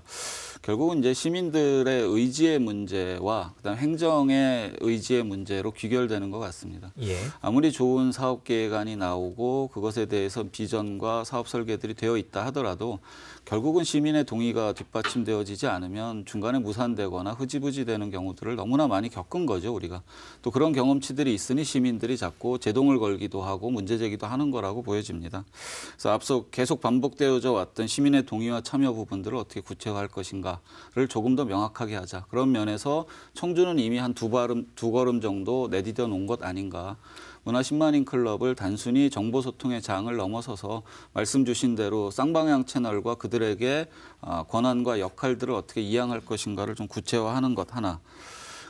결국은 이제 시민들의 의지의 문제와 그다음 행정의 의지의 문제로 귀결되는 것 같습니다. 예. 아무리 좋은 사업 계획안이 나오고 그것에 대해서 비전과 사업 설계들이 되어 있다 하더라도 결국은 시민의 동의가 뒷받침되어지지 않으면 중간에 무산되거나 흐지부지 되는 경우들을 너무나 많이 겪은 거죠, 우리가. 또 그런 경험치들이 있으니 시민들이 자꾸 제동을 걸기도 하고 문제 제기도 하는 거라고 보여집니다. 그래서 앞서 계속 반복되어져 왔던 시민의 동의와 참여 부분들을 어떻게 구체화할 것인가를 조금 더 명확하게 하자. 그런 면에서 청주는 이미 한 두 발음 두 걸음 정도 내디뎌 놓은 것 아닌가. 문화 10만인 클럽을 단순히 정보 소통의 장을 넘어서서 말씀 주신 대로 쌍방향 채널과 그들에게 아, 권한과 역할들을 어떻게 이양할 것인가를 좀 구체화하는 것 하나.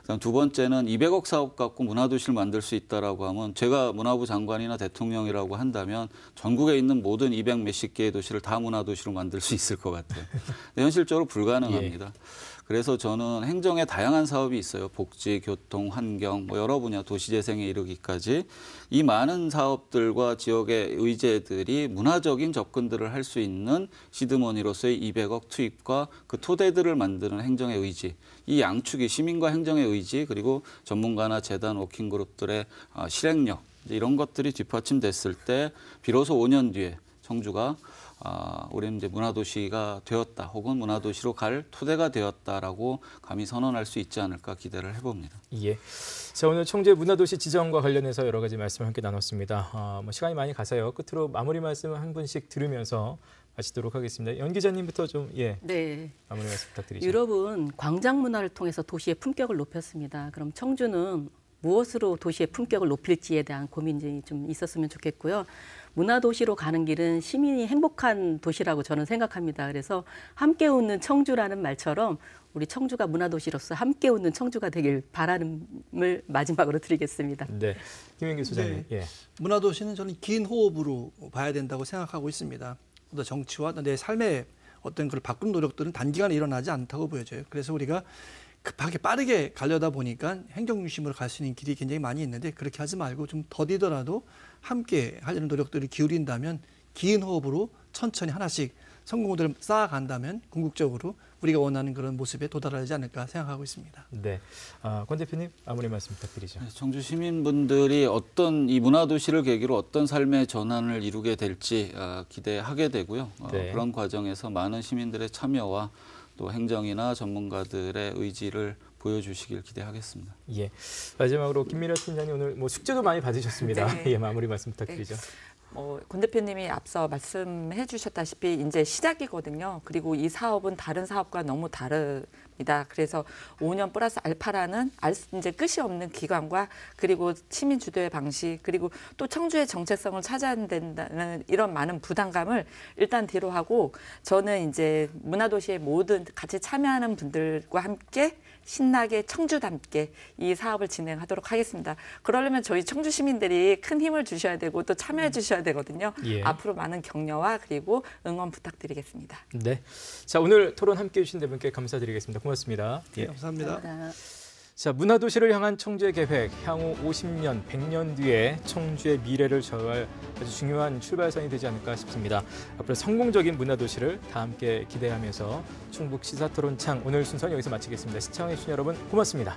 그다음 두 번째는 200억 사업 갖고 문화도시를 만들 수 있다라고 하면 제가 문화부 장관이나 대통령이라고 한다면 전국에 있는 모든 200 몇십 개의 도시를 다 문화도시로 만들 수 있을 것 같아요. 현실적으로 불가능합니다. 예. 그래서 저는 행정에 다양한 사업이 있어요. 복지, 교통, 환경, 뭐 여러 분야, 도시재생에 이르기까지 이 많은 사업들과 지역의 의제들이 문화적인 접근들을 할 수 있는 시드머니로서의 200억 투입과 그 토대들을 만드는 행정의 의지, 이 양축이 시민과 행정의 의지 의지 그리고 전문가나 재단 워킹그룹들의 아, 실행력 이런 것들이 뒷받침됐을 때 비로소 5년 뒤에 청주가 아, 우리는 이제 문화도시가 되었다 혹은 문화도시로 갈 토대가 되었다라고 감히 선언할 수 있지 않을까 기대를 해봅니다. 예. 자 오늘 청주 문화도시 지정과 관련해서 여러 가지 말씀을 함께 나눴습니다. 아, 뭐 시간이 많이 가서요. 끝으로 마무리 말씀 한 분씩 들으면서 아시도록 하겠습니다. 연 기자님부터 좀 예. 네. 마무리 말씀 부탁드리죠. 유럽은 광장 문화를 통해서 도시의 품격을 높였습니다. 그럼 청주는 무엇으로 도시의 품격을 높일지에 대한 고민이 좀 있었으면 좋겠고요. 문화 도시로 가는 길은 시민이 행복한 도시라고 저는 생각합니다. 그래서 함께 웃는 청주라는 말처럼 우리 청주가 문화 도시로서 함께 웃는 청주가 되길 바라는을 마지막으로 드리겠습니다. 네, 김영규 소장님. 네. 예. 문화 도시는 저는 긴 호흡으로 봐야 된다고 생각하고 있습니다. 또 정치와 내 삶의 어떤 그걸 바꾼 노력들은 단기간에 일어나지 않다고 보여져요. 그래서 우리가 급하게 빠르게 가려다 보니까 행정 중심으로 갈 수 있는 길이 굉장히 많이 있는데 그렇게 하지 말고 좀 더디더라도 함께 하려는 노력들을 기울인다면 긴 호흡으로 천천히 하나씩 성공들을 쌓아간다면 궁극적으로 우리가 원하는 그런 모습에 도달하지 않을까 생각하고 있습니다. 네, 아, 권 대표님 아무리 말씀 부탁드리죠. 네, 청주 시민분들이 어떤 이 문화 도시를 계기로 어떤 삶의 전환을 이루게 될지 아, 기대하게 되고요. 어, 네. 그런 과정에서 많은 시민들의 참여와 또 행정이나 전문가들의 의지를 보여주시길 기대하겠습니다. 예. 마지막으로 김미래 팀장님 오늘 뭐 숙제도 많이 받으셨습니다. 네. *laughs* 예, 마무리 말씀 부탁드리죠. 네. 어권 대표님이 앞서 말씀해 주셨다시피 이제 시작이거든요. 그리고 이 사업은 다른 사업과 너무 다릅니다. 그래서 5년 플러스 알파라는 알, 이제 끝이 없는 기관과 그리고 시민 주도의 방식 그리고 또 청주의 정체성을 찾아야 된다는 이런 많은 부담감을 일단 뒤로 하고 저는 이제 문화도시의 모든 같이 참여하는 분들과 함께 신나게 청주답게 이 사업을 진행하도록 하겠습니다. 그러려면 저희 청주 시민들이 큰 힘을 주셔야 되고 또 참여해 음. 주셔야 되거든요. 예. 앞으로 많은 격려와 그리고 응원 부탁드리겠습니다. 네. 자 오늘 토론 함께해 주신 대분께 네 감사드리겠습니다. 고맙습니다. 예. 감사합니다. 감사합니다. 자, 문화도시를 향한 청주의 계획, 향후 50년, 100년 뒤에 청주의 미래를 저할 아주 중요한 출발선이 되지 않을까 싶습니다. 앞으로 성공적인 문화도시를 다 함께 기대하면서 충북 시사토론창 오늘 순서는 여기서 마치겠습니다. 시청해주신 여러분 고맙습니다.